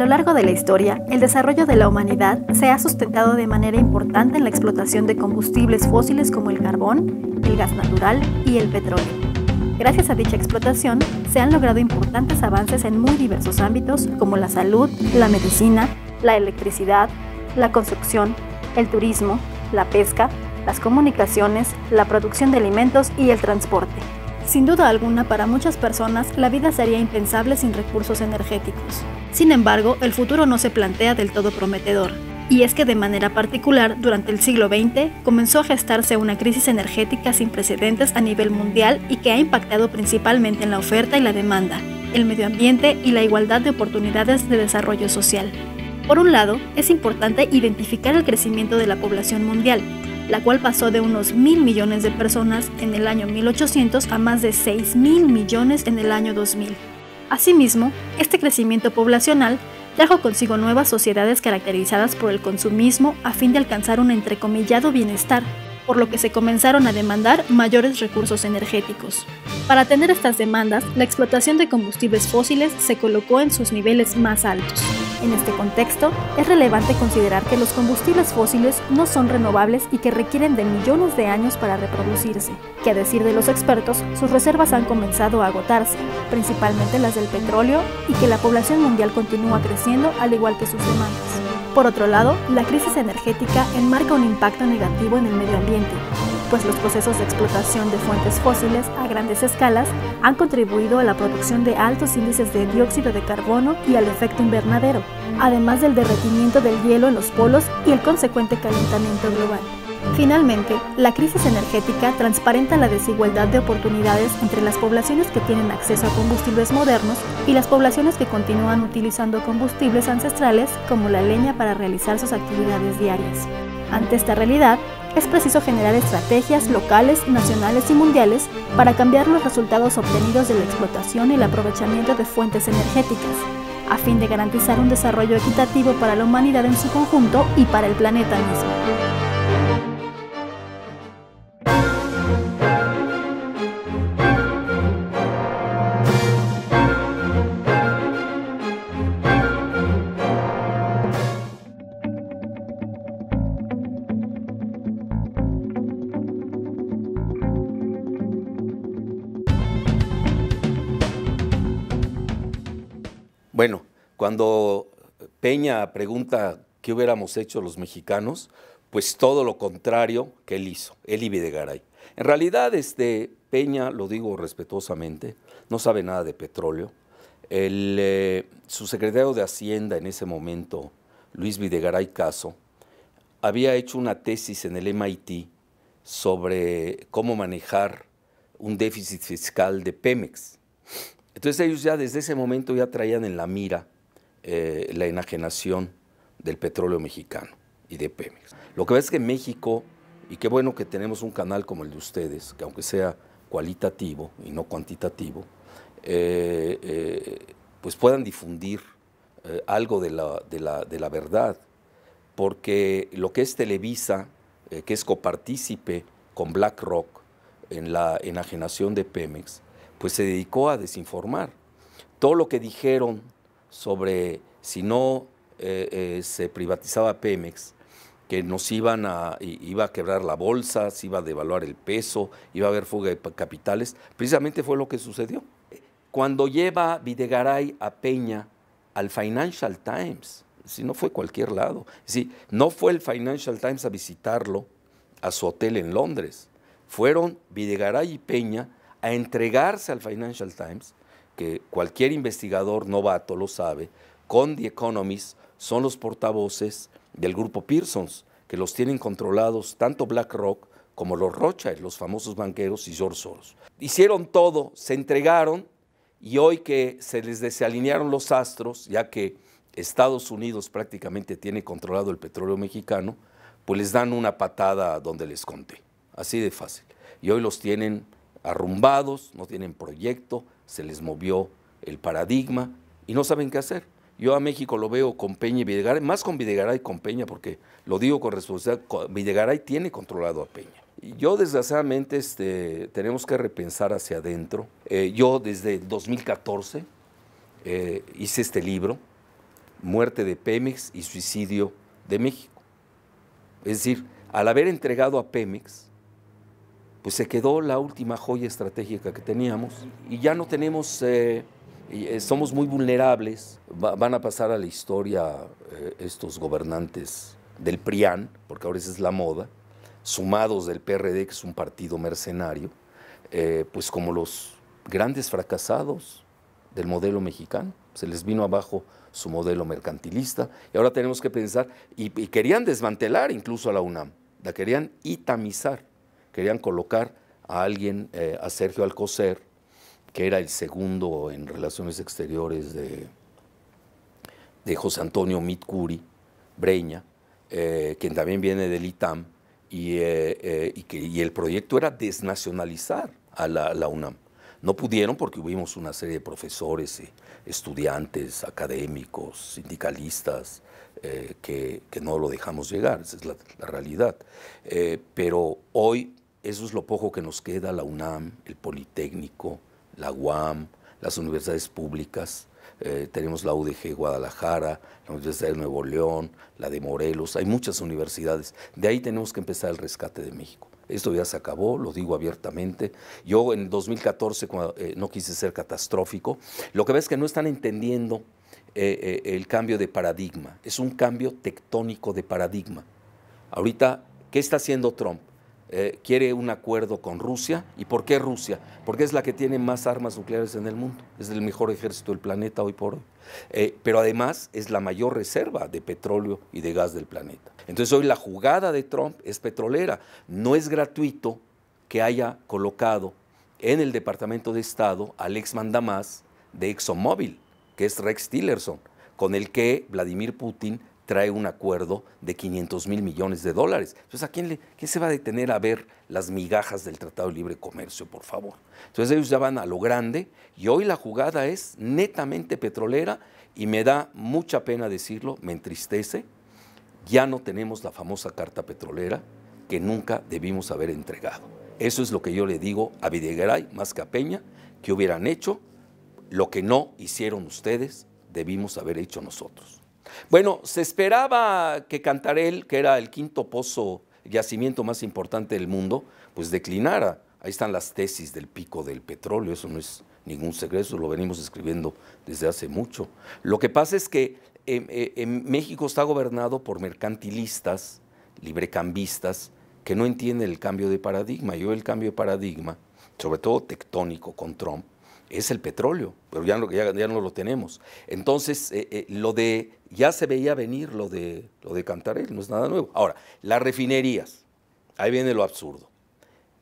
A lo largo de la historia, el desarrollo de la humanidad se ha sustentado de manera importante en la explotación de combustibles fósiles como el carbón, el gas natural y el petróleo. Gracias a dicha explotación, se han logrado importantes avances en muy diversos ámbitos como la salud, la medicina, la electricidad, la construcción, el turismo, la pesca, las comunicaciones, la producción de alimentos y el transporte. Sin duda alguna, para muchas personas, la vida sería impensable sin recursos energéticos. Sin embargo, el futuro no se plantea del todo prometedor, y es que de manera particular, durante el siglo XX comenzó a gestarse una crisis energética sin precedentes a nivel mundial y que ha impactado principalmente en la oferta y la demanda, el medio ambiente y la igualdad de oportunidades de desarrollo social. Por un lado, es importante identificar el crecimiento de la población mundial, la cual pasó de unos mil millones de personas en el año 1800 a más de 6 mil millones en el año 2000. Asimismo, este crecimiento poblacional trajo consigo nuevas sociedades caracterizadas por el consumismo a fin de alcanzar un entrecomillado bienestar, por lo que se comenzaron a demandar mayores recursos energéticos. Para atender estas demandas, la explotación de combustibles fósiles se colocó en sus niveles más altos. En este contexto, es relevante considerar que los combustibles fósiles no son renovables y que requieren de millones de años para reproducirse, que a decir de los expertos, sus reservas han comenzado a agotarse, principalmente las del petróleo, y que la población mundial continúa creciendo al igual que sus demandas. Por otro lado, la crisis energética enmarca un impacto negativo en el medio ambiente, pues los procesos de explotación de fuentes fósiles a grandes escalas han contribuido a la producción de altos índices de dióxido de carbono y al efecto invernadero, además del derretimiento del hielo en los polos y el consecuente calentamiento global. Finalmente, la crisis energética transparenta la desigualdad de oportunidades entre las poblaciones que tienen acceso a combustibles modernos y las poblaciones que continúan utilizando combustibles ancestrales como la leña para realizar sus actividades diarias. Ante esta realidad, es preciso generar estrategias locales, nacionales y mundiales para cambiar los resultados obtenidos de la explotación y el aprovechamiento de fuentes energéticas, a fin de garantizar un desarrollo equitativo para la humanidad en su conjunto y para el planeta mismo. Cuando Peña pregunta qué hubiéramos hecho los mexicanos, pues todo lo contrario que él hizo, él y Videgaray. En realidad, este, Peña, lo digo respetuosamente, no sabe nada de petróleo. Eh, su secretario de Hacienda en ese momento, Luis Videgaray Caso, había hecho una tesis en el MIT sobre cómo manejar un déficit fiscal de Pemex. Entonces ellos ya desde ese momento ya traían en la mira eh, la enajenación del petróleo mexicano y de Pemex. Lo que pasa es que México, y qué bueno que tenemos un canal como el de ustedes, que aunque sea cualitativo y no cuantitativo, eh, eh, pues puedan difundir algo de la, de la, verdad, porque lo que es Televisa, que es copartícipe con BlackRock en la enajenación de Pemex, pues se dedicó a desinformar. Todo lo que dijeron sobre si no eh, eh, se privatizaba Pemex, que nos iban a, iba a quebrar la bolsa, se iba a devaluar el peso, iba a haber fuga de capitales, precisamente fue lo que sucedió. Cuando lleva Videgaray a Peña al Financial Times, si no fue cualquier lado, si no fue el Financial Times a visitarlo a su hotel en Londres, fueron Videgaray y Peña a entregarse al Financial Times que cualquier investigador novato lo sabe, con The Economist son los portavoces del grupo Pearsons, que los tienen controlados tanto BlackRock como los Rothschild, los famosos banqueros y George Soros. Hicieron todo, se entregaron y hoy que se les desalinearon los astros, ya que Estados Unidos prácticamente tiene controlado el petróleo mexicano, pues les dan una patada donde les conté. Así de fácil. Y hoy los tienen arrumbados, no tienen proyecto, se les movió el paradigma y no saben qué hacer. Yo a México lo veo con Peña y Videgaray, más con Videgaray y con Peña, porque lo digo con responsabilidad, Videgaray tiene controlado a Peña. Yo desgraciadamente este, tenemos que repensar hacia adentro. Eh, yo desde 2014 eh, hice este libro, Muerte de Pemex y Suicidio de México. Es decir, al haber entregado a Pemex, pues se quedó la última joya estratégica que teníamos y ya no tenemos, eh, eh, somos muy vulnerables, van a pasar a la historia eh, estos gobernantes del PRIAN, porque ahora esa es la moda, sumados del PRD, que es un partido mercenario, pues como los grandes fracasados del modelo mexicano. Se les vino abajo su modelo mercantilista y ahora tenemos que pensar, y, y querían desmantelar incluso a la UNAM, la querían itamizar querían colocar a alguien, eh, a Sergio Alcocer, que era el segundo en relaciones exteriores de, de José Antonio Mitcuri, Breña, eh, quien también viene del ITAM, eh, y, el proyecto era desnacionalizar a la, UNAM. No pudieron porque hubimos una serie de profesores, estudiantes, académicos, sindicalistas, que, no lo dejamos llegar, esa es la, realidad. pero hoy eso es lo poco que nos queda, la UNAM, el Politécnico, la UAM, las universidades públicas. Eh, tenemos la UDG Guadalajara, la Universidad de Nuevo León, la de Morelos, hay muchas universidades. De ahí tenemos que empezar el rescate de México. Esto ya se acabó, lo digo abiertamente. Yo en 2014 cuando, eh, no quise ser catastrófico. Lo que ves es que no están entendiendo eh, el cambio de paradigma. Es un cambio tectónico de paradigma. Ahorita, ¿qué está haciendo Trump? Eh, quiere un acuerdo con Rusia. ¿Y por qué Rusia? Porque es la que tiene más armas nucleares en el mundo. Es el mejor ejército del planeta hoy por hoy. Eh, pero además es la mayor reserva de petróleo y de gas del planeta. Entonces hoy la jugada de Trump es petrolera. No es gratuito que haya colocado en el Departamento de Estado al ex mandamás de ExxonMobil, que es Rex Tillerson, con el que Vladimir Putin trae un acuerdo de 500 mil millones de dólares. Entonces, ¿a quién, le, se va a detener a ver las migajas del Tratado de Libre Comercio, por favor? Entonces, ellos ya van a lo grande y hoy la jugada es netamente petrolera y me da mucha pena decirlo, me entristece. Ya no tenemos la famosa carta petrolera que nunca debimos haber entregado. Eso es lo que yo le digo a Videgaray más que a Peña, que hubieran hecho lo que no hicieron ustedes, debimos haber hecho nosotros. Bueno, se esperaba que Cantarel, que era el quinto pozo, yacimiento más importante del mundo, pues declinara. Ahí están las tesis del pico del petróleo, eso no es ningún secreto, lo venimos escribiendo desde hace mucho. Lo que pasa es que en em, eh, em, México está gobernado por mercantilistas, librecambistas, que no entienden el cambio de paradigma. Yo el cambio de paradigma, sobre todo tectónico con Trump, es el petróleo, pero ya no, lo tenemos. Entonces, eh, eh, lo de, ya se veía venir lo de, lo de no es nada nuevo. Ahora, las refinerías, ahí viene lo absurdo.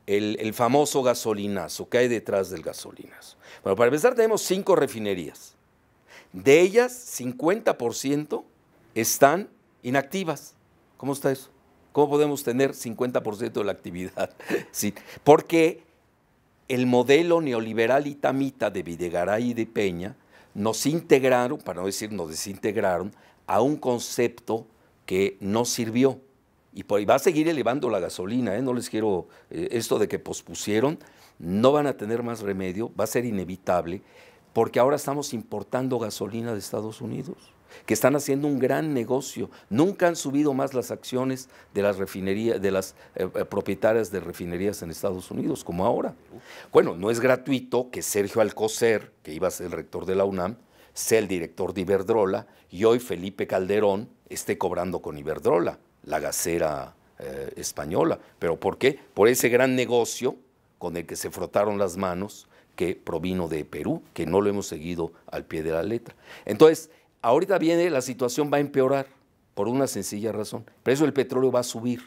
El, famoso gasolinazo, ¿qué hay detrás del gasolinazo? Bueno, para empezar tenemos cinco refinerías. De ellas, 50% están inactivas. ¿Cómo está eso? ¿Cómo podemos tener 50% de la actividad? sí, porque el modelo neoliberal itamita de Videgaray y de Peña nos integraron, para no decir nos desintegraron, a un concepto que no sirvió. Y, va a seguir elevando la gasolina, ¿eh? no les quiero, eh, esto de que pospusieron, no van a tener más remedio, va a ser inevitable, porque ahora estamos importando gasolina de Estados Unidos que están haciendo un gran negocio. Nunca han subido más las acciones de las, de las eh, eh, propietarias de refinerías en Estados Unidos, como ahora. Bueno, no es gratuito que Sergio Alcocer, que iba a ser el rector de la UNAM, sea el director de Iberdrola y hoy Felipe Calderón esté cobrando con Iberdrola, la gasera eh, española. ¿Pero por qué? Por ese gran negocio con el que se frotaron las manos que provino de Perú, que no lo hemos seguido al pie de la letra. Entonces, ahorita viene, la situación va a empeorar por una sencilla razón. El precio del petróleo va a subir,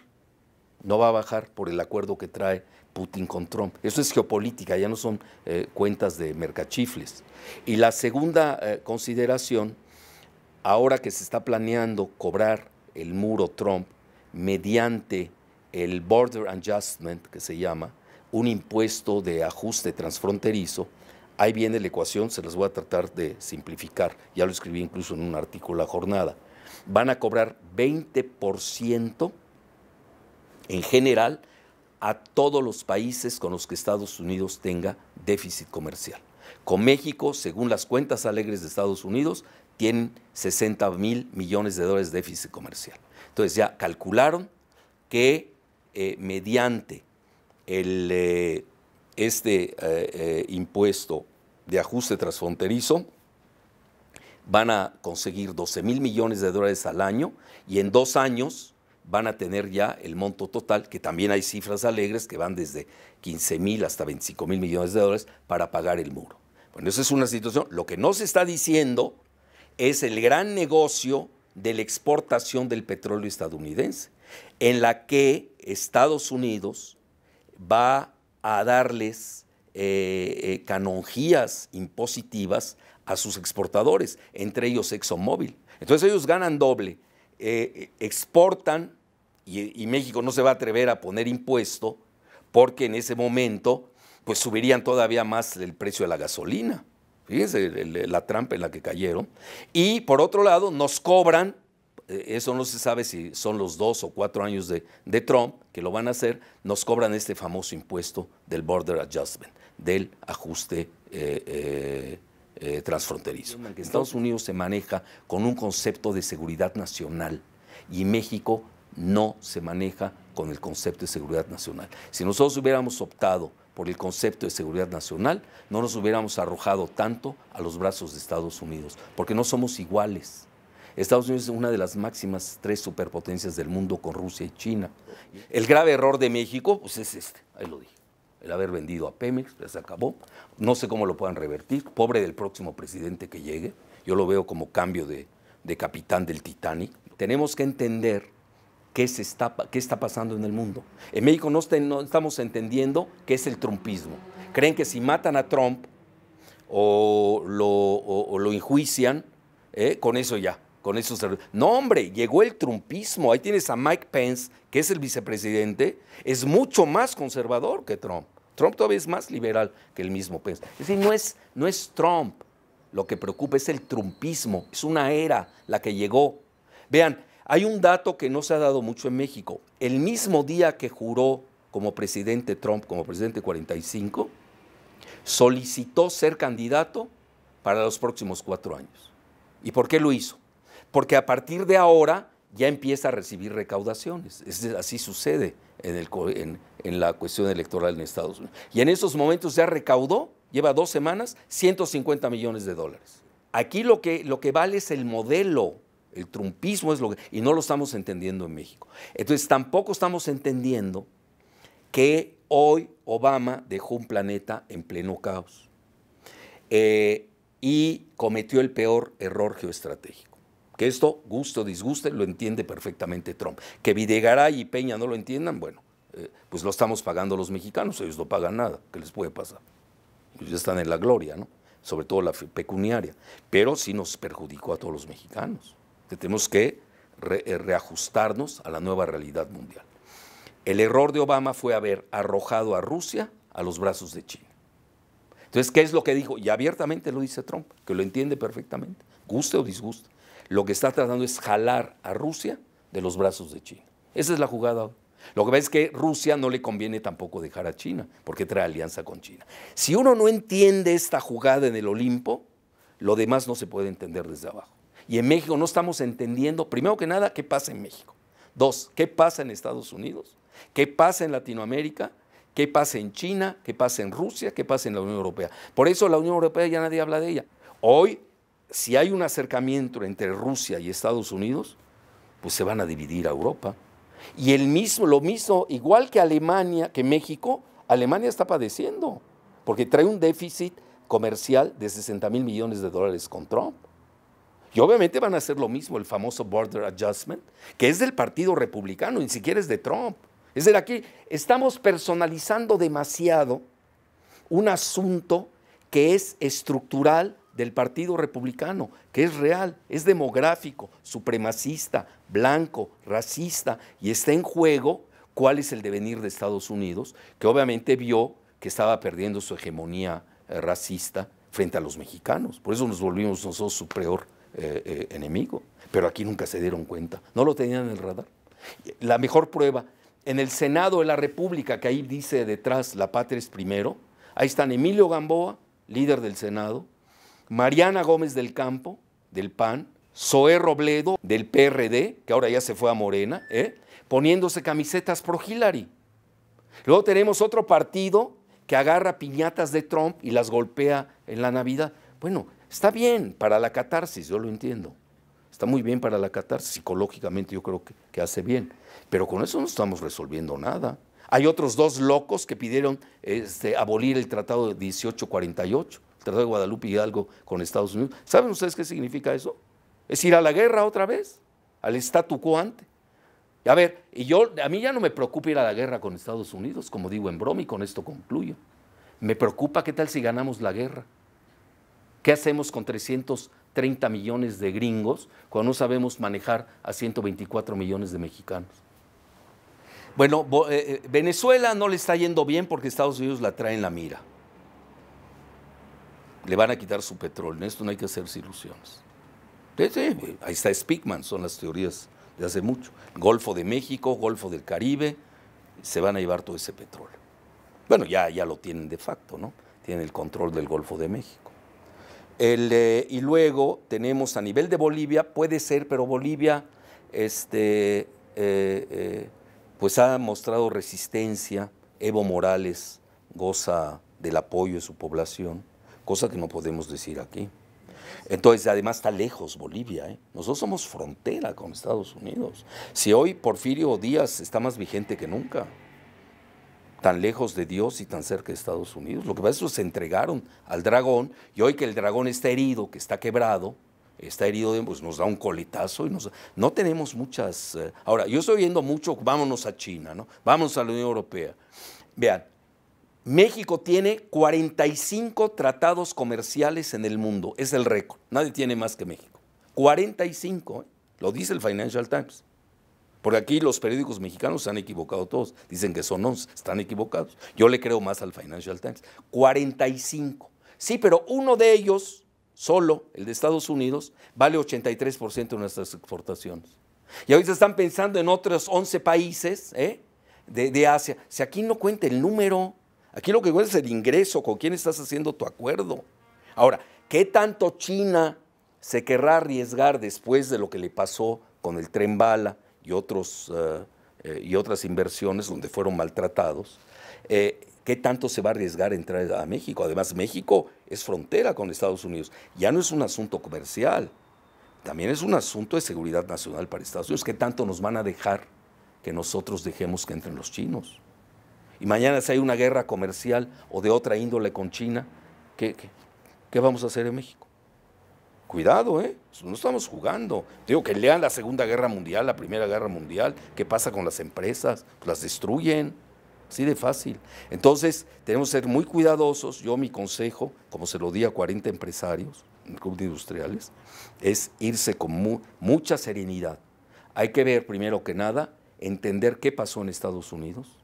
no va a bajar por el acuerdo que trae Putin con Trump. Eso es geopolítica, ya no son eh, cuentas de mercachifles. Y la segunda eh, consideración, ahora que se está planeando cobrar el muro Trump mediante el Border Adjustment, que se llama, un impuesto de ajuste transfronterizo, Ahí viene la ecuación, se las voy a tratar de simplificar, ya lo escribí incluso en un artículo a jornada. Van a cobrar 20% en general a todos los países con los que Estados Unidos tenga déficit comercial. Con México, según las cuentas alegres de Estados Unidos, tienen 60 mil millones de dólares de déficit comercial. Entonces ya calcularon que eh, mediante el eh, este eh, eh, impuesto de ajuste transfronterizo, van a conseguir 12 mil millones de dólares al año y en dos años van a tener ya el monto total, que también hay cifras alegres que van desde 15 mil hasta 25 mil millones de dólares para pagar el muro. Bueno, esa es una situación. Lo que no se está diciendo es el gran negocio de la exportación del petróleo estadounidense, en la que Estados Unidos va a a darles eh, eh, canonjías impositivas a sus exportadores, entre ellos ExxonMobil. Entonces ellos ganan doble, eh, exportan y, México no se va a atrever a poner impuesto porque en ese momento pues subirían todavía más el precio de la gasolina. Fíjense la trampa en la que cayeron. Y por otro lado nos cobran eh, eso no se sabe si son los dos o cuatro años de, Trump que lo van a hacer, nos cobran este famoso impuesto del border adjustment, del ajuste eh, eh, transfronterizo. Estados Unidos se maneja con un concepto de seguridad nacional y México no se maneja con el concepto de seguridad nacional. Si nosotros hubiéramos optado por el concepto de seguridad nacional, no nos hubiéramos arrojado tanto a los brazos de Estados Unidos, porque no somos iguales. Estados Unidos es una de las máximas tres superpotencias del mundo con Rusia y China. El grave error de México pues es este, ahí lo dije. El haber vendido a Pemex, ya se acabó. No sé cómo lo puedan revertir. Pobre del próximo presidente que llegue. Yo lo veo como cambio de, capitán del Titanic. Tenemos que entender qué, se está, qué está pasando en el mundo. En México no, estamos entendiendo qué es el trumpismo. Creen que si matan a Trump o lo, o, enjuician, eh, con eso ya con esos... No, hombre, llegó el trumpismo. Ahí tienes a Mike Pence, que es el vicepresidente, es mucho más conservador que Trump. Trump todavía es más liberal que el mismo Pence. Es decir, no es, no es Trump lo que preocupa, es el trumpismo. Es una era la que llegó. Vean, hay un dato que no se ha dado mucho en México. El mismo día que juró como presidente Trump, como presidente 45, solicitó ser candidato para los próximos cuatro años. ¿Y por qué lo hizo? porque a partir de ahora ya empieza a recibir recaudaciones. así sucede en, la cuestión electoral en Estados Unidos. Y en esos momentos ya recaudó, lleva dos semanas, 150 millones de dólares. Aquí lo que, vale es el modelo, el trumpismo es lo que... Y no lo estamos entendiendo en México. Entonces tampoco estamos entendiendo que hoy Obama dejó un planeta en pleno caos eh, y cometió el peor error geoestratégico que esto, guste o disguste, lo entiende perfectamente Trump. Que Videgaray y Peña no lo entiendan, bueno, eh, pues lo estamos pagando los mexicanos, ellos no pagan nada, ¿qué les puede pasar? Ellos pues están en la gloria, ¿no? Sobre todo la pecuniaria. Pero sí nos perjudicó a todos los mexicanos. Que tenemos que eh, reajustarnos a la nueva realidad mundial. El error de Obama fue haber arrojado a Rusia a los brazos de China. Entonces, ¿qué es lo que dijo? Y abiertamente lo dice Trump, que lo entiende perfectamente, guste o disguste lo que está tratando es jalar a Rusia de los brazos de China. Esa es la jugada Lo que pasa es que Rusia no le conviene tampoco dejar a China, porque trae alianza con China. Si uno no entiende esta jugada en el Olimpo, lo demás no se puede entender desde abajo. Y en México no estamos entendiendo, primero que nada, qué pasa en México. Dos, qué pasa en Estados Unidos, qué pasa en Latinoamérica, qué pasa en China, qué pasa en Rusia, qué pasa en la Unión Europea. Por eso la Unión Europea ya nadie habla de ella. Hoy si hay un acercamiento entre Rusia y Estados Unidos, pues se van a dividir a Europa. Y el mismo, lo mismo, igual que Alemania, que México, Alemania está padeciendo, porque trae un déficit comercial de 60 mil millones de dólares con Trump. Y obviamente van a hacer lo mismo, el famoso border adjustment, que es del Partido Republicano, ni siquiera es de Trump. Es decir, aquí estamos personalizando demasiado un asunto que es estructural del Partido Republicano, que es real, es demográfico, supremacista, blanco, racista, y está en juego cuál es el devenir de Estados Unidos, que obviamente vio que estaba perdiendo su hegemonía eh, racista frente a los mexicanos. Por eso nos volvimos nosotros su peor eh, eh, enemigo. Pero aquí nunca se dieron cuenta, no lo tenían en el radar. La mejor prueba, en el Senado de la República, que ahí dice detrás, la patria es primero, ahí están Emilio Gamboa, líder del Senado, Mariana Gómez del Campo, del PAN, Zoé Robledo, del PRD, que ahora ya se fue a Morena, ¿eh? poniéndose camisetas pro Hillary. Luego tenemos otro partido que agarra piñatas de Trump y las golpea en la Navidad. Bueno, está bien para la catarsis, yo lo entiendo. Está muy bien para la catarsis, psicológicamente yo creo que, que hace bien. Pero con eso no estamos resolviendo nada. Hay otros dos locos que pidieron este, abolir el Tratado de 1848 el Tratado de Guadalupe y algo con Estados Unidos. ¿Saben ustedes qué significa eso? Es ir a la guerra otra vez, al statu quo ante. A ver, y yo, a mí ya no me preocupa ir a la guerra con Estados Unidos, como digo en broma y con esto concluyo. Me preocupa qué tal si ganamos la guerra. ¿Qué hacemos con 330 millones de gringos cuando no sabemos manejar a 124 millones de mexicanos? Bueno, eh, eh, Venezuela no le está yendo bien porque Estados Unidos la trae en la mira le van a quitar su petróleo. En esto no hay que hacerse ilusiones. Sí, ahí está Spickman, son las teorías de hace mucho. Golfo de México, Golfo del Caribe, se van a llevar todo ese petróleo. Bueno, ya, ya lo tienen de facto, ¿no? Tienen el control del Golfo de México. Eh, y luego tenemos a nivel de Bolivia, puede ser, pero Bolivia este, eh, eh, pues ha mostrado resistencia. Evo Morales goza del apoyo de su población cosa que no podemos decir aquí. Entonces, además está lejos Bolivia. ¿eh? Nosotros somos frontera con Estados Unidos. Si hoy Porfirio Díaz está más vigente que nunca, tan lejos de Dios y tan cerca de Estados Unidos. Lo que pasa es que se entregaron al dragón y hoy que el dragón está herido, que está quebrado, está herido, pues nos da un coletazo y nos... No tenemos muchas... Eh, ahora, yo estoy viendo mucho, vámonos a China, ¿no? Vámonos a la Unión Europea. Vean, México tiene 45 tratados comerciales en el mundo. Es el récord. Nadie tiene más que México. 45, ¿eh? lo dice el Financial Times. Porque aquí los periódicos mexicanos se han equivocado todos. Dicen que son 11, están equivocados. Yo le creo más al Financial Times. 45. Sí, pero uno de ellos, solo, el de Estados Unidos, vale 83% de nuestras exportaciones. Y ahorita están pensando en otros 11 países ¿eh? de Asia. Si aquí no cuenta el número, Aquí lo que cuenta es el ingreso, con quién estás haciendo tu acuerdo. Ahora, ¿qué tanto China se querrá arriesgar después de lo que le pasó con el tren bala y, eh, eh, y otras inversiones donde fueron maltratados? Eh, ¿Qué tanto se va a arriesgar a entrar a México? Además, México es frontera con Estados Unidos. Ya no es un asunto comercial, también es un asunto de seguridad nacional para Estados Unidos. ¿Qué tanto nos van a dejar que nosotros dejemos que entren los chinos? y mañana si hay una guerra comercial o de otra índole con China, ¿qué, qué, vamos a hacer en México? Cuidado, ¿eh? No estamos jugando. Digo que lean la Segunda Guerra Mundial, la Primera Guerra Mundial, ¿qué pasa con las empresas? Pues las destruyen. Así de fácil. Entonces, tenemos que ser muy cuidadosos. Yo mi consejo, como se lo di a 40 empresarios, industriales, es irse con mucha serenidad. Hay que ver primero que nada, entender qué pasó en Estados Unidos,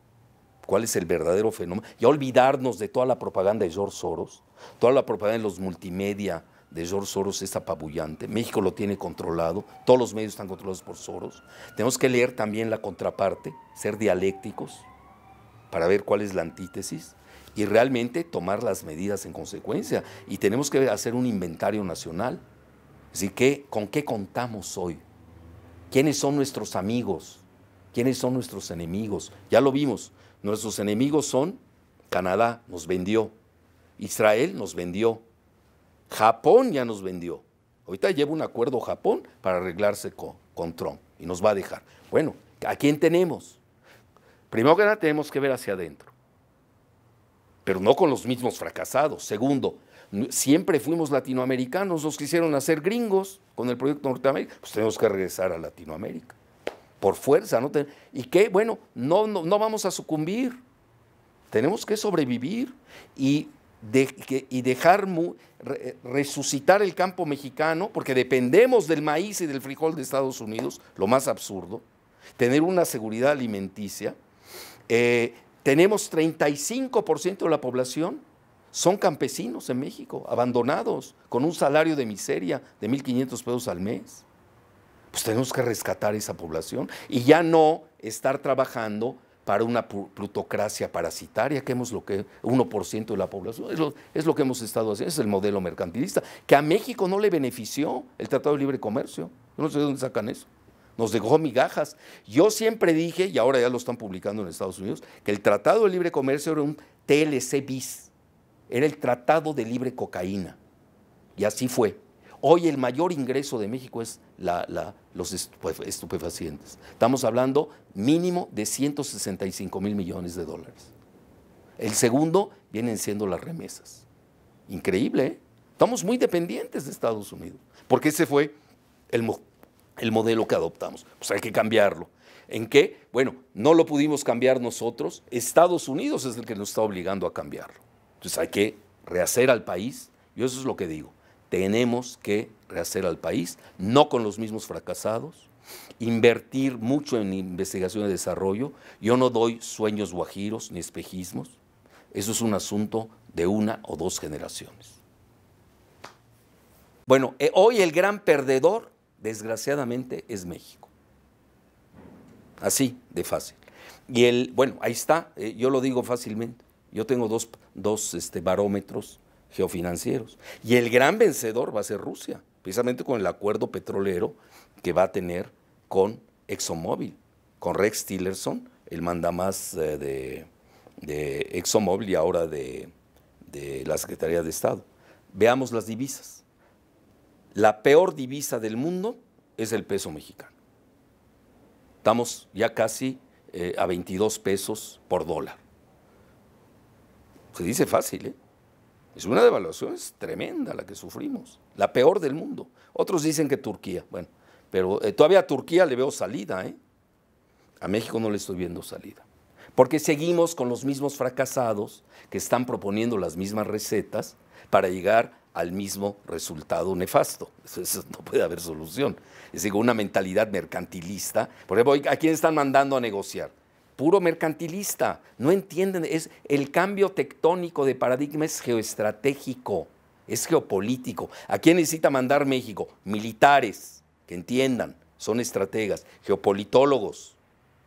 cuál es el verdadero fenómeno, y olvidarnos de toda la propaganda de George Soros, toda la propaganda de los multimedia de George Soros es apabullante, México lo tiene controlado, todos los medios están controlados por Soros, tenemos que leer también la contraparte, ser dialécticos para ver cuál es la antítesis y realmente tomar las medidas en consecuencia. Y tenemos que hacer un inventario nacional. Es decir, ¿con qué contamos hoy? ¿Quiénes son nuestros amigos? ¿Quiénes son nuestros enemigos? Ya lo vimos, Nuestros enemigos son Canadá, nos vendió. Israel nos vendió. Japón ya nos vendió. Ahorita lleva un acuerdo Japón para arreglarse con, Trump y nos va a dejar. Bueno, ¿a quién tenemos? Primero que nada tenemos que ver hacia adentro, pero no con los mismos fracasados. Segundo, siempre fuimos latinoamericanos, nos quisieron hacer gringos con el proyecto Norteamérica, pues tenemos que regresar a Latinoamérica por fuerza. ¿no? Y que, bueno, no, no, no vamos a sucumbir. Tenemos que sobrevivir y, de, y dejar resucitar el campo mexicano, porque dependemos del maíz y del frijol de Estados Unidos, lo más absurdo. Tener una seguridad alimenticia. Eh, tenemos 35% de la población son campesinos en México, abandonados, con un salario de miseria de 1.500 pesos al mes pues tenemos que rescatar esa población y ya no estar trabajando para una plutocracia parasitaria, que hemos lo que 1% de la población, es lo, que hemos estado haciendo, es el modelo mercantilista, que a México no le benefició el Tratado de Libre Comercio. no sé de dónde sacan eso. Nos dejó migajas. Yo siempre dije, y ahora ya lo están publicando en Estados Unidos, que el Tratado de Libre Comercio era un TLC bis, era el Tratado de Libre Cocaína. Y así fue. Hoy el mayor ingreso de México es la los estupefacientes. Estamos hablando mínimo de 165 mil millones de dólares. El segundo vienen siendo las remesas. Increíble, ¿eh? Estamos muy dependientes de Estados Unidos, porque ese fue el, modelo que adoptamos. Pues hay que cambiarlo. ¿En qué? Bueno, no lo pudimos cambiar nosotros, Estados Unidos es el que nos está obligando a cambiarlo. Entonces hay que rehacer al país, Y eso es lo que digo, tenemos que rehacer al país, no con los mismos fracasados, invertir mucho en investigación y desarrollo. Yo no doy sueños guajiros ni espejismos. Eso es un asunto de una o dos generaciones. Bueno, eh, hoy el gran perdedor, desgraciadamente, es México. Así de fácil. Y el, bueno, ahí está, eh, yo lo digo fácilmente. Yo tengo dos, dos este, barómetros geofinancieros. Y el gran vencedor va a ser Rusia precisamente con el acuerdo petrolero que va a tener con ExxonMobil, con Rex Tillerson, el mandamás eh, de, de ExxonMobil y ahora de, la Secretaría de Estado. Veamos las divisas. La peor divisa del mundo es el peso mexicano. Estamos ya casi eh, a 22 pesos por dólar. Se dice fácil, ¿eh? Es una devaluación tremenda la que sufrimos, la peor del mundo. Otros dicen que Turquía, bueno, pero eh, todavía a Turquía le veo salida, ¿eh? A México no le estoy viendo salida. Porque seguimos con los mismos fracasados que están proponiendo las mismas recetas para llegar al mismo resultado nefasto. no puede haber solución. Es decir, una mentalidad mercantilista. Por ejemplo, ¿a quién están mandando a negociar? puro mercantilista. No entienden, es el cambio tectónico de paradigma es geoestratégico, es geopolítico. ¿A quién necesita mandar México? Militares, que entiendan, son estrategas, geopolitólogos,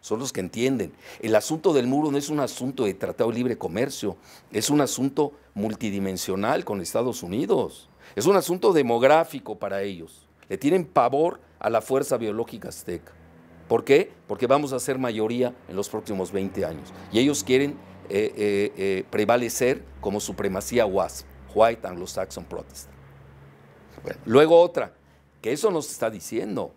son los que entienden. El asunto del muro no es un asunto de tratado de libre comercio, es un asunto multidimensional con Estados Unidos, es un asunto demográfico para ellos. Le tienen pavor a la fuerza biológica azteca. ¿Por qué? Porque vamos a ser mayoría en los próximos 20 años. Y ellos quieren eh, eh, eh, prevalecer como supremacía WASP, White Anglo-Saxon protest. luego otra, que eso nos está diciendo.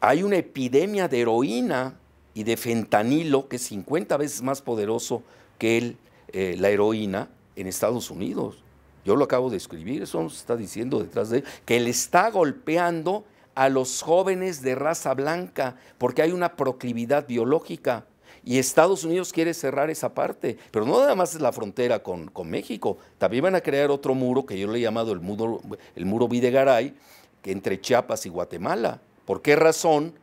Hay una epidemia de heroína y de fentanilo que es 50 veces más poderoso que la heroína en Estados Unidos. Yo lo acabo de escribir, eso nos está diciendo detrás de él, que le está golpeando a los jóvenes de raza blanca, porque hay una proclividad biológica. Y Estados Unidos quiere cerrar esa parte, pero no nada más es la frontera con, México, también van a crear otro muro que yo le he llamado el muro, el muro Videgaray, que entre Chiapas y Guatemala. ¿Por qué razón?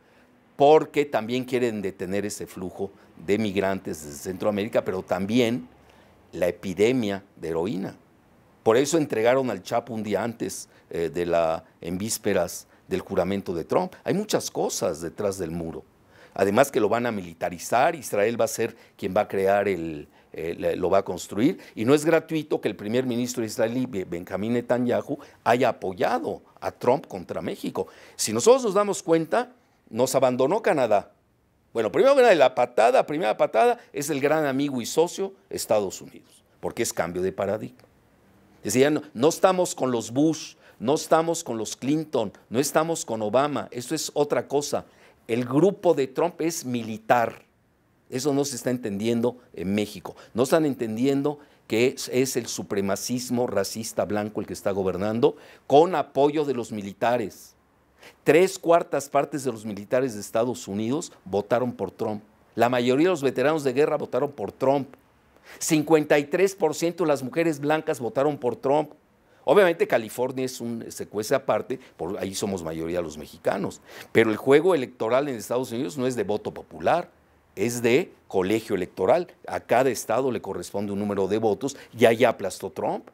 Porque también quieren detener ese flujo de migrantes desde Centroamérica, pero también la epidemia de heroína. Por eso entregaron al Chapo un día antes eh, de la, en vísperas del juramento de Trump. Hay muchas cosas detrás del muro. Además que lo van a militarizar, Israel va a ser quien va a crear el, eh, lo va a construir. Y no es gratuito que el primer ministro israelí, Benjamín Netanyahu, haya apoyado a Trump contra México. Si nosotros nos damos cuenta, nos abandonó Canadá. Bueno, primero que la patada, primera patada, es el gran amigo y socio Estados Unidos, porque es cambio de paradigma. decían no, no estamos con los Bush, no estamos con los Clinton, no estamos con Obama, eso es otra cosa. El grupo de Trump es militar. Eso no se está entendiendo en México. No están entendiendo que es, el supremacismo racista blanco el que está gobernando con apoyo de los militares. Tres cuartas partes de los militares de Estados Unidos votaron por Trump. La mayoría de los veteranos de guerra votaron por Trump. 53% de las mujeres blancas votaron por Trump. Obviamente California es un secuestro aparte, por ahí somos mayoría los mexicanos, pero el juego electoral en Estados Unidos no es de voto popular, es de colegio electoral. A cada estado le corresponde un número de votos y allá aplastó Trump.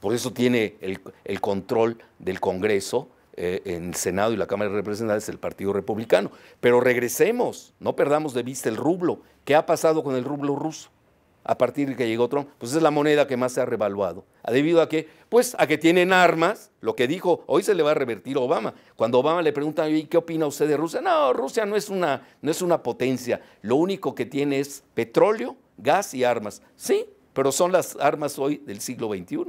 Por eso tiene el, control del Congreso, eh, en el Senado y la Cámara de Representantes el Partido Republicano. Pero regresemos, no perdamos de vista el rublo. ¿Qué ha pasado con el rublo ruso? a partir de que llegó Trump, pues es la moneda que más se ha revaluado. ¿Debido a qué? Pues a que tienen armas, lo que dijo, hoy se le va a revertir a Obama. Cuando Obama le pregunta, qué opina usted de Rusia? No, Rusia no es, una, no es una potencia, lo único que tiene es petróleo, gas y armas. Sí, pero son las armas hoy del siglo XXI.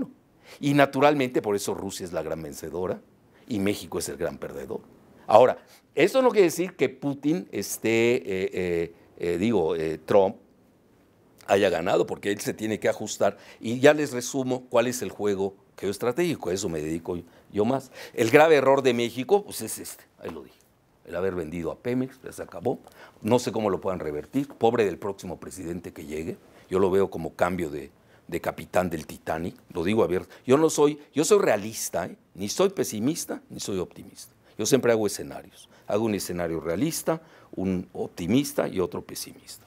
Y naturalmente por eso Rusia es la gran vencedora y México es el gran perdedor. Ahora, eso no quiere decir que Putin esté, eh, eh, eh, digo, Trump, haya ganado, porque él se tiene que ajustar. Y ya les resumo cuál es el juego geoestratégico, a eso me dedico yo más. El grave error de México, pues es este, ahí lo dije. El haber vendido a Pemex, ya se acabó. No sé cómo lo puedan revertir. Pobre del próximo presidente que llegue. Yo lo veo como cambio de, capitán del Titanic. Lo digo abierto. Yo no soy, yo soy realista, ¿eh? ni soy pesimista, ni soy optimista. Yo siempre hago escenarios. Hago un escenario realista, un optimista y otro pesimista.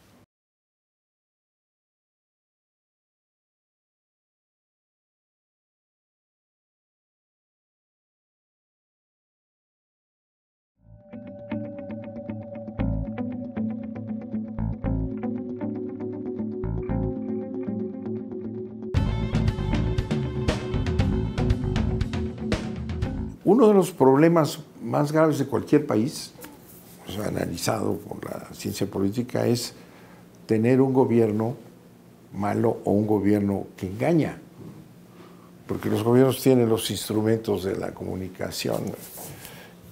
Uno de los problemas más graves de cualquier país, analizado por la ciencia política, es tener un gobierno malo o un gobierno que engaña. Porque los gobiernos tienen los instrumentos de la comunicación.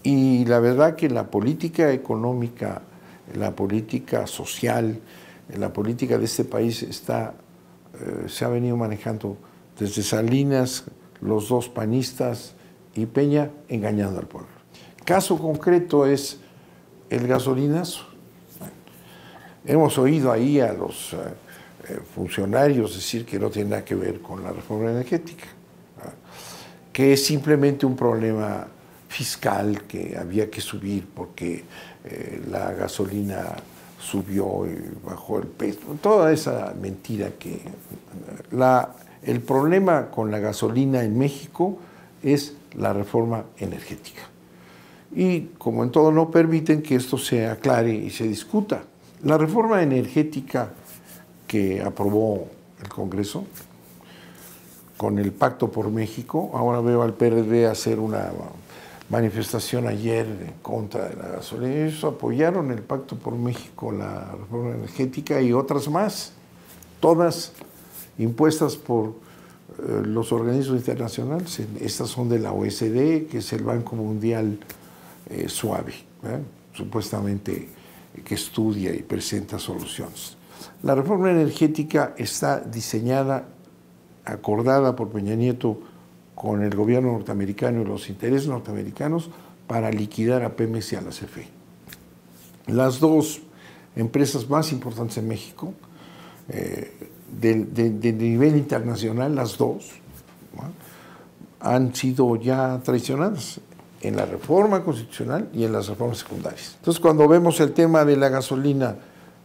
Y la verdad que la política económica, la política social, la política de este país está, eh, se ha venido manejando desde Salinas, los dos panistas, y Peña engañando al pueblo. Caso concreto es el gasolinazo. Hemos oído ahí a los eh, eh, funcionarios decir que no tiene nada que ver con la reforma energética, ¿ah? que es simplemente un problema fiscal que había que subir porque eh, la gasolina subió y bajó el peso, toda esa mentira que... La, el problema con la gasolina en México es la reforma energética. Y como en todo, no permiten que esto se aclare y se discuta. La reforma energética que aprobó el Congreso con el Pacto por México, ahora veo al PRD hacer una manifestación ayer en contra de la gasolina. Ellos apoyaron el Pacto por México, la reforma energética y otras más, todas impuestas por eh, los organismos internacionales, estas son de la OSD, que es el Banco Mundial eh, Suave, ¿eh? supuestamente que estudia y presenta soluciones. La reforma energética está diseñada, acordada por Peña Nieto con el gobierno norteamericano y los intereses norteamericanos para liquidar a Pemex y a la CFE. Las dos empresas más importantes en México, de, nivel internacional, las dos, han sido ya traicionadas en la reforma constitucional y en las reformas secundarias. Entonces, cuando vemos el tema de la gasolina,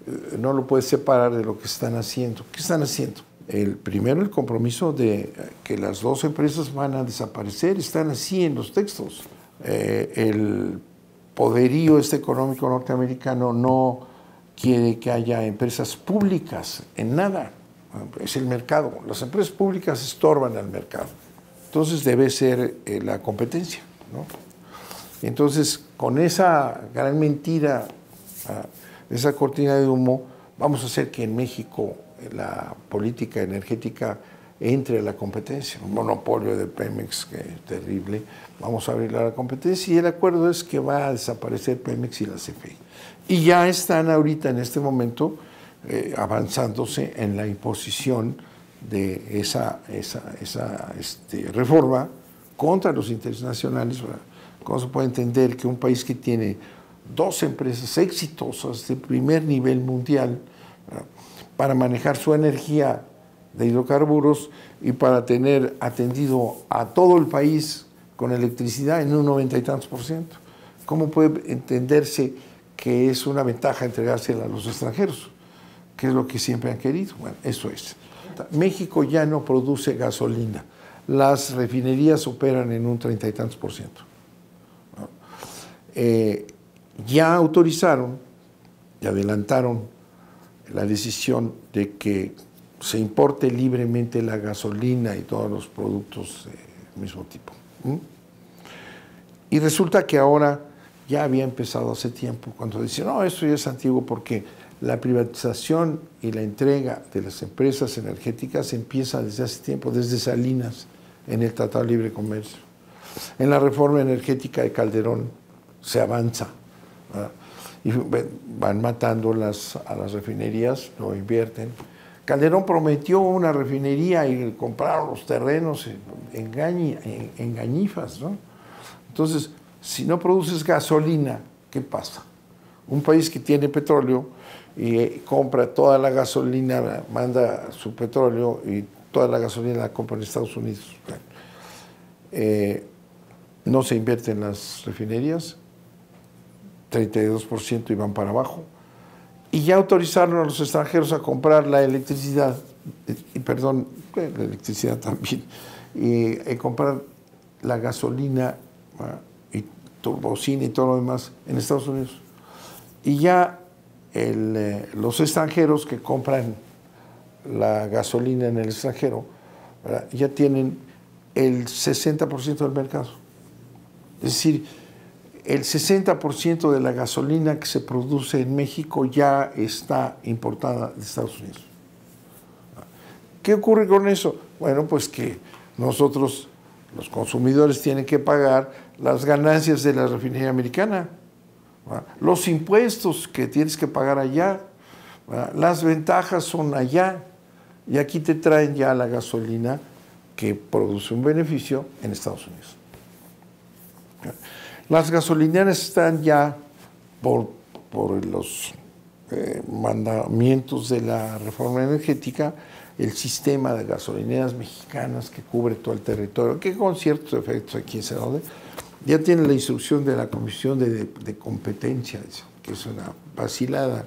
eh, no lo puedes separar de lo que están haciendo. ¿Qué están haciendo? El primero, el compromiso de que las dos empresas van a desaparecer, están así en los textos. Eh, el poderío este económico norteamericano no quiere que haya empresas públicas en nada es el mercado. Las empresas públicas estorban al mercado. Entonces debe ser eh, la competencia. Entonces, con esa gran mentira, ah, esa cortina de humo, vamos a hacer que en México eh, la política energética entre a la competencia. Un monopolio de Pemex que terrible. Vamos a abrir la competencia y el acuerdo es que va a desaparecer Pemex y la CFE. Y ya están ahorita en este momento eh, avanzándose en la imposición de esa, esa, este, reforma contra los intereses nacionales. ¿Cómo se puede entender que un país que tiene dos empresas exitosas de primer nivel mundial eh, para manejar su energía de hidrocarburos y para tener atendido a todo el país con electricidad en un noventa y tantos por ciento? ¿Cómo puede entenderse que es una ventaja entregársela a los extranjeros? ¿Qué es lo que siempre han querido. Bueno, eso es. México ya no produce gasolina. Las refinerías operan en un treinta y tantos por ciento. Eh, ya autorizaron y adelantaron la decisión de que se importe libremente la gasolina y todos los productos del mismo tipo. Y resulta que ahora ya había empezado hace tiempo, cuando dicen, no, esto ya es antiguo porque la privatización y la entrega de las empresas energéticas empieza desde hace tiempo, desde Salinas, en el Tratado Libre Comercio. En la reforma energética de Calderón se avanza. Y van matando las, a las refinerías, lo invierten. Calderón prometió una refinería y compraron los terrenos en engañifas. Entonces, si no produces gasolina, ¿qué pasa? Un país que tiene petróleo y eh, compra toda la gasolina, manda su petróleo y toda la gasolina la compra en Estados Unidos. Eh, no se invierte en las refinerías, 32% y van para abajo. Y ya autorizaron a los extranjeros a comprar la electricidad, y, perdón, eh, la electricidad también, y, comprar la gasolina ah, y turbocina y todo lo demás en Estados Unidos. Y ya eh, los extranjeros que compran la gasolina en el extranjero ya tienen el 60% del mercado. Es decir, el 60% de la gasolina que se produce en México ya está importada de Estados Unidos. ¿Qué ocurre con eso? Bueno, pues que nosotros, los consumidores, tienen que pagar las ganancias de la refinería americana los impuestos que tienes que pagar allá, las ventajas son allá, y aquí te traen ya la gasolina que produce un beneficio en Estados Unidos. Las gasolineras están ya por, los eh, mandamientos de la reforma energética, el sistema de gasolineras mexicanas que cubre todo el territorio, que con ciertos efectos aquí se dónde, ya tiene la instrucción de la Comisión de, Competencia, que es una vacilada.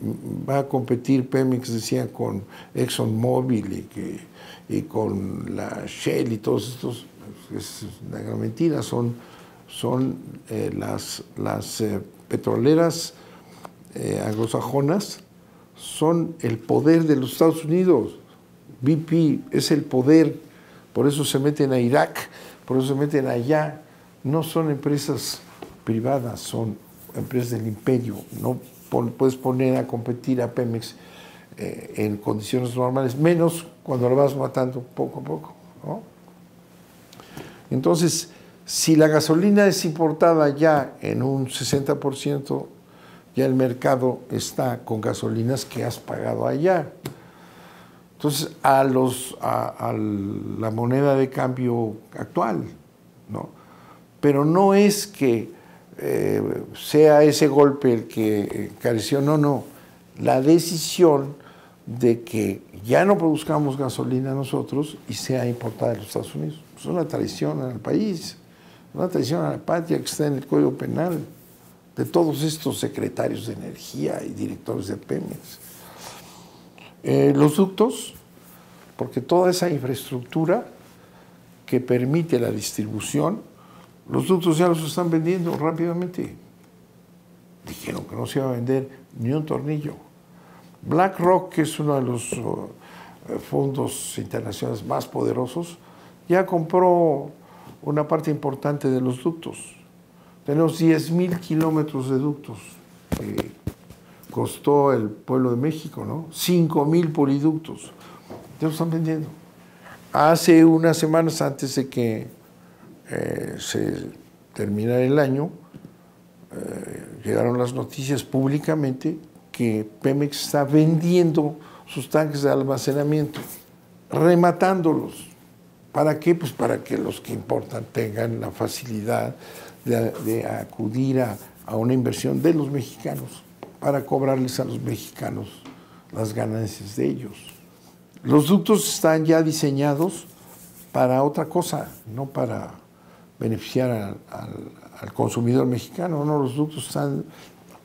Mm, va a competir Pemex, decía, con ExxonMobil y, que, con la Shell y todos estos. Es una gran mentira. Son, son eh, las, las eh, petroleras eh, anglosajonas, son el poder de los Estados Unidos. BP es el poder. Por eso se meten a Irak, por eso se meten allá no son empresas privadas, son empresas del imperio. No puedes poner a competir a Pemex eh, en condiciones normales, menos cuando lo vas matando poco a poco. Entonces, si la gasolina es importada ya en un 60%, ya el mercado está con gasolinas que has pagado allá. Entonces, a, los, a la moneda de cambio actual, ¿no? pero no es que eh, sea ese golpe el que careció, no, no. La decisión de que ya no produzcamos gasolina nosotros y sea importada de los Estados Unidos. Es una traición al país, una traición a la patria que está en el Código Penal de todos estos secretarios de energía y directores de Pemex. Eh, los ductos, porque toda esa infraestructura que permite la distribución los ductos ya los están vendiendo rápidamente. Dijeron que no se iba a vender ni un tornillo. BlackRock, que es uno de los eh, fondos internacionales más poderosos, ya compró una parte importante de los ductos. Tenemos 10.000 kilómetros de ductos. que costó el pueblo de México, ¿no? 5.000 poliductos. Ya los están vendiendo. Hace unas semanas antes de que eh, se termina el año, eh, llegaron las noticias públicamente que Pemex está vendiendo sus tanques de almacenamiento, rematándolos. ¿Para qué? Pues para que los que importan tengan la facilidad de, acudir a una inversión de los mexicanos, para cobrarles a los mexicanos las ganancias de ellos. Los ductos están ya diseñados para otra cosa, no para beneficiar al, consumidor mexicano, ¿no? Los ductos están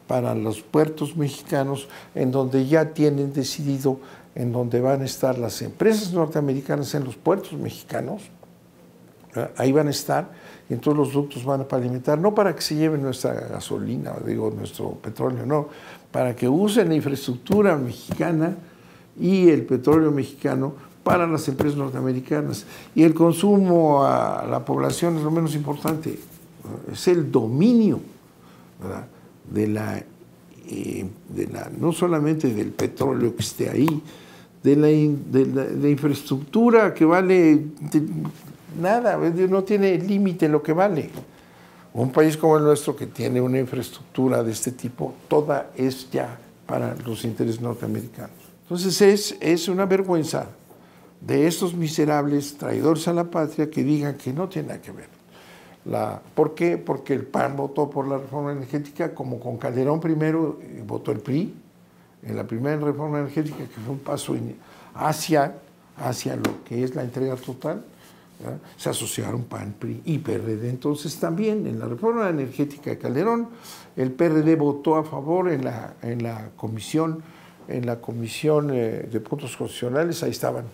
para los puertos mexicanos en donde ya tienen decidido en donde van a estar las empresas norteamericanas en los puertos mexicanos. Ahí van a estar y entonces los ductos van a alimentar, no para que se lleven nuestra gasolina, digo, nuestro petróleo, no, para que usen la infraestructura mexicana y el petróleo mexicano para las empresas norteamericanas. Y el consumo a la población es lo menos importante, es el dominio ¿verdad? de la eh, de la, no solamente del petróleo que esté ahí, de la, de la, infraestructura que vale nada, no tiene límite lo que vale. Un país como el nuestro que tiene una infraestructura de este tipo, toda es ya para los intereses norteamericanos. Entonces es, es una vergüenza de estos miserables traidores a la patria que digan que no tiene nada que ver. La, ¿Por qué? Porque el PAN votó por la reforma energética como con Calderón primero votó el PRI, en la primera reforma energética que fue un paso hacia, hacia lo que es la entrega total. Se asociaron PAN, PRI y PRD. Entonces también en la reforma energética de Calderón, el PRD votó a favor en la, en la comisión, en la comisión eh, de puntos constitucionales, ahí estaban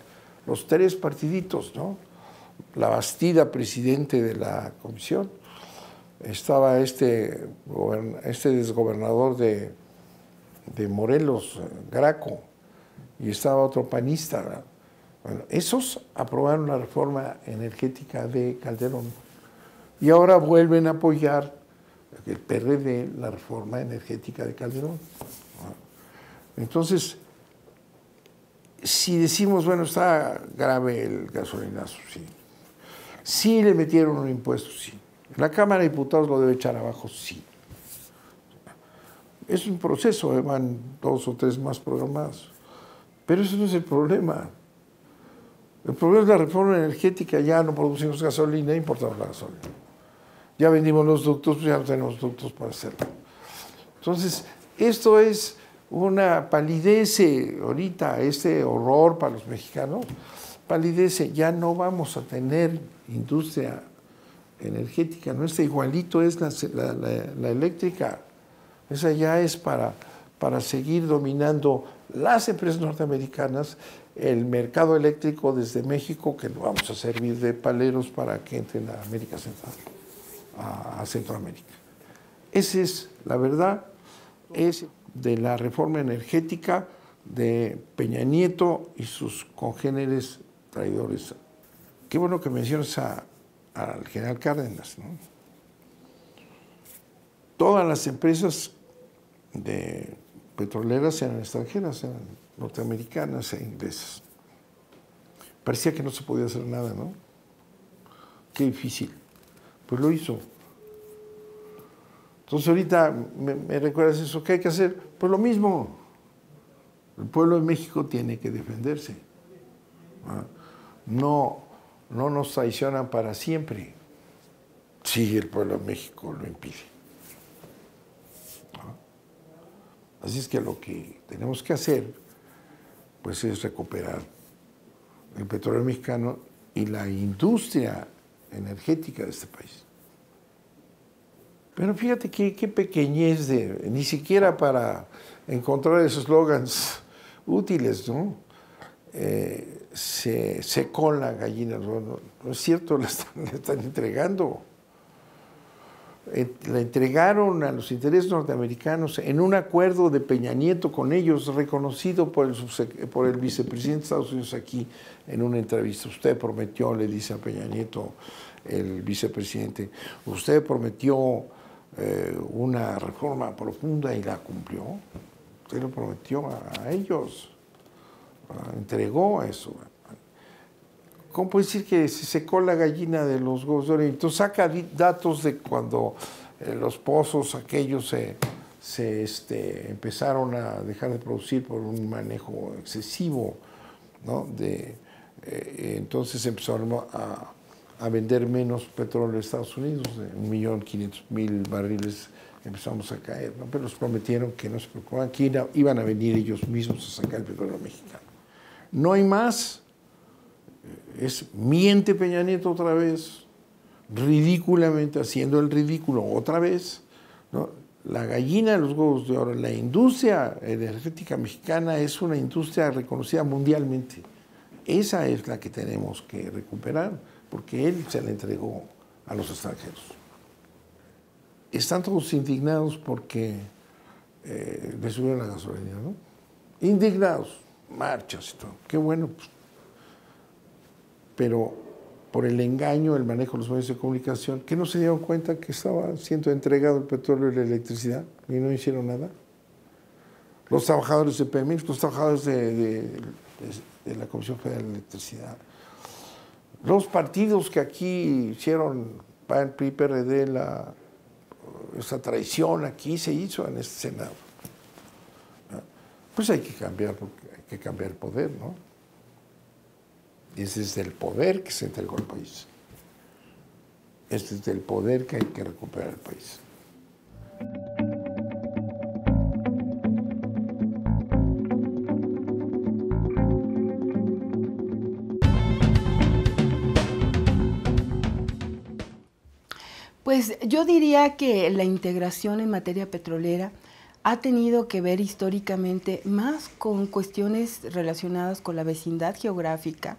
los tres partiditos, ¿no? La Bastida, presidente de la comisión, estaba este, este desgobernador de, de Morelos, Graco, y estaba otro panista. Bueno, esos aprobaron la reforma energética de Calderón y ahora vuelven a apoyar el PRD la reforma energética de Calderón. Entonces, si decimos, bueno, está grave el gasolinazo, sí. Sí le metieron un impuesto, sí. La Cámara de Diputados lo debe echar abajo, sí. Es un proceso, eh, van dos o tres más programados. Pero eso no es el problema. El problema es la reforma energética, ya no producimos gasolina, importamos la gasolina. Ya vendimos los ductos, pues ya no tenemos ductos para hacerlo. Entonces, esto es una palidece eh, ahorita, este horror para los mexicanos, palidece, eh, ya no vamos a tener industria energética no nuestra, igualito es la, eléctrica, esa ya es para, para seguir dominando las empresas norteamericanas el mercado eléctrico desde México, que lo vamos a servir de paleros para que entre a América Central, a, Centroamérica. Esa es la verdad de la reforma energética de Peña Nieto y sus congéneres traidores. Qué bueno que mencionas al general Cárdenas. Todas las empresas de petroleras eran extranjeras, eran norteamericanas e inglesas. Parecía que no se podía hacer nada, ¿no? Qué difícil. Pues lo hizo. Entonces ahorita me, me recuerdas eso, ¿qué hay que hacer? Pues lo mismo, el pueblo de México tiene que defenderse. Ah, no, no nos traicionan para siempre. Si el pueblo de México lo impide. Ah, así es que lo que tenemos que hacer, pues es recuperar el petróleo mexicano y la industria energética de este país. Pero fíjate qué, pequeñez de, ni siquiera para encontrar esos slogans útiles, ¿no? Eh, se con la gallina, no, es cierto, la están, entregando. Eh, la entregaron a los intereses norteamericanos en un acuerdo de Peña Nieto con ellos, reconocido por por el vicepresidente de Estados Unidos aquí en una entrevista. Usted prometió, le dice a Peña Nieto el vicepresidente, usted prometió eh, una reforma profunda y la cumplió. se lo prometió a, ellos, ah, entregó eso. ¿Cómo puede decir que se secó la gallina de los oro? Entonces saca datos de cuando eh, los pozos aquellos se, este, empezaron a dejar de producir por un manejo excesivo, eh, entonces empezaron a a vender menos petróleo a Estados Unidos, un millón mil barriles empezamos a caer, pero nos prometieron que no se preocupaban, que iban a venir ellos mismos a sacar el petróleo mexicano. No hay más, es miente Peña Nieto otra vez, ridículamente haciendo el ridículo otra vez, la gallina de los huevos de oro, la industria energética mexicana es una industria reconocida mundialmente. Esa es la que tenemos que recuperar porque él se la entregó a los extranjeros. Están todos indignados porque eh, le subieron la gasolina, ¿no? Indignados, marchas y todo. Qué bueno. Pues. Pero por el engaño, el manejo de los medios de comunicación, que no se dieron cuenta que estaba siendo entregado el petróleo y la electricidad y no hicieron nada. Los trabajadores de Pemex, los trabajadores de la Comisión Federal de Electricidad, los partidos que aquí hicieron PAN, PRI, PRD, la, esa traición aquí se hizo en este Senado. Pues hay que cambiar, hay que cambiar el poder, ¿no? Y es el poder que se entregó el país. Este Es el poder que hay que recuperar el país. Pues yo diría que la integración en materia petrolera ha tenido que ver históricamente más con cuestiones relacionadas con la vecindad geográfica,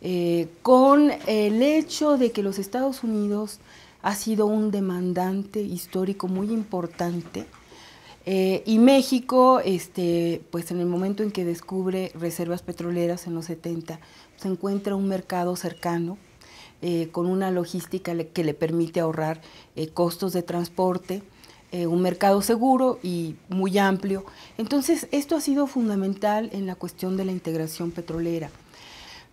eh, con el hecho de que los Estados Unidos ha sido un demandante histórico muy importante eh, y México, este, pues en el momento en que descubre reservas petroleras en los 70, se encuentra un mercado cercano eh, con una logística que le permite ahorrar eh, costos de transporte, eh, un mercado seguro y muy amplio. Entonces, esto ha sido fundamental en la cuestión de la integración petrolera.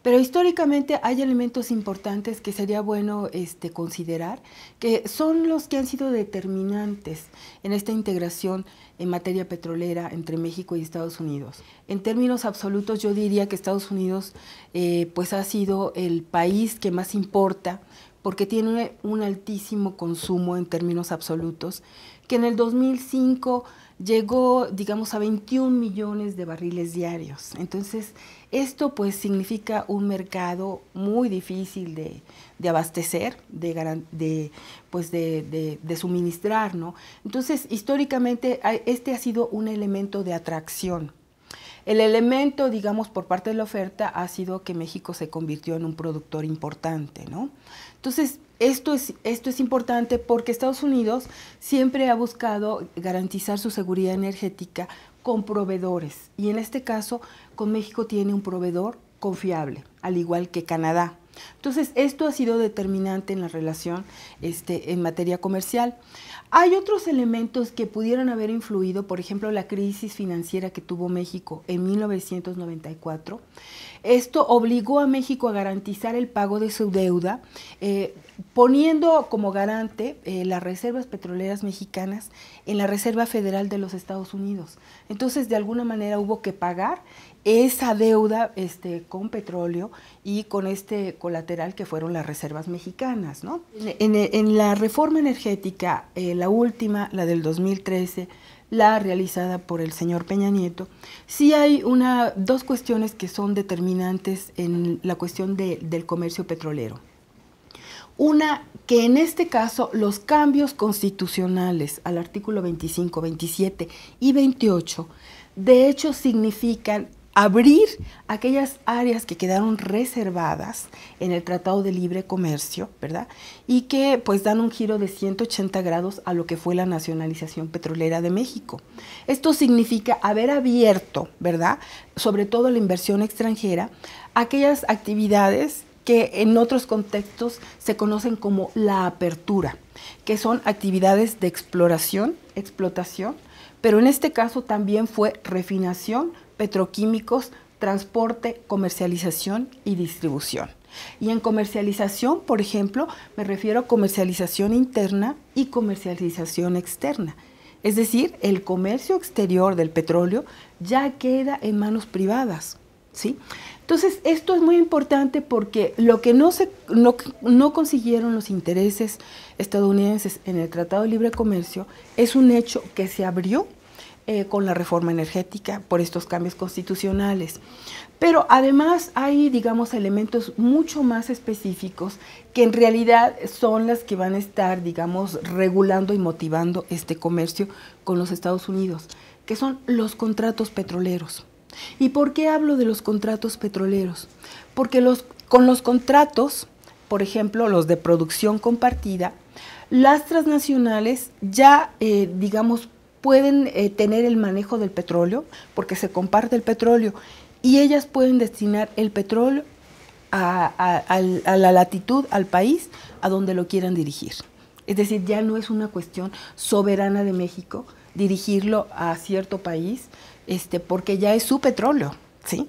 Pero históricamente hay elementos importantes que sería bueno este, considerar, que son los que han sido determinantes en esta integración en materia petrolera entre México y Estados Unidos. En términos absolutos yo diría que Estados Unidos eh, pues ha sido el país que más importa porque tiene un altísimo consumo en términos absolutos, que en el 2005 llegó, digamos, a 21 millones de barriles diarios. Entonces, esto pues significa un mercado muy difícil de, abastecer, pues, de, de de, suministrar, ¿no? Entonces, históricamente, este ha sido un elemento de atracción. El elemento, digamos, por parte de la oferta ha sido que México se convirtió en un productor importante, ¿no? Entonces, esto es, esto es importante porque Estados Unidos siempre ha buscado garantizar su seguridad energética con proveedores. Y en este caso, con México tiene un proveedor confiable, al igual que Canadá. Entonces, esto ha sido determinante en la relación este, en materia comercial. Hay otros elementos que pudieron haber influido, por ejemplo, la crisis financiera que tuvo México en 1994. Esto obligó a México a garantizar el pago de su deuda, eh, poniendo como garante eh, las reservas petroleras mexicanas en la Reserva Federal de los Estados Unidos. Entonces, de alguna manera hubo que pagar esa deuda este, con petróleo y con este colateral que fueron las reservas mexicanas. E, en, la reforma energética, eh, la última, la del 2013, la realizada por el señor Peña Nieto, sí hay una, dos cuestiones que son determinantes en la cuestión del comercio petrolero. Una, que en este caso los cambios constitucionales al artículo 25, 27 y 28, de hecho significan abrir aquellas áreas que quedaron reservadas en el Tratado de Libre Comercio, ¿verdad? Y que pues dan un giro de 180 grados a lo que fue la nacionalización petrolera de México. Esto significa haber abierto, ¿verdad? Sobre todo la inversión extranjera, aquellas actividades que en otros contextos se conocen como la apertura, que son actividades de exploración, explotación, pero en este caso también fue refinación, petroquímicos, transporte, comercialización y distribución. Y en comercialización, por ejemplo, me refiero a comercialización interna y comercialización externa. Es decir, el comercio exterior del petróleo ya queda en manos privadas. ¿sí? Entonces, esto es muy importante porque lo que no, se, no, no consiguieron los intereses estadounidenses en el Tratado de Libre Comercio es un hecho que se abrió eh, con la reforma energética, por estos cambios constitucionales. Pero además hay, digamos, elementos mucho más específicos que en realidad son las que van a estar, digamos, regulando y motivando este comercio con los Estados Unidos, que son los contratos petroleros. ¿Y por qué hablo de los contratos petroleros? Porque los, con los contratos, por ejemplo, los de producción compartida, las transnacionales ya, eh, digamos, pueden eh, tener el manejo del petróleo, porque se comparte el petróleo, y ellas pueden destinar el petróleo a, a, la latitud, al país, a donde lo quieran dirigir. Es decir, ya no es una cuestión soberana de México dirigirlo a cierto país, este, porque ya es su petróleo, ¿sí?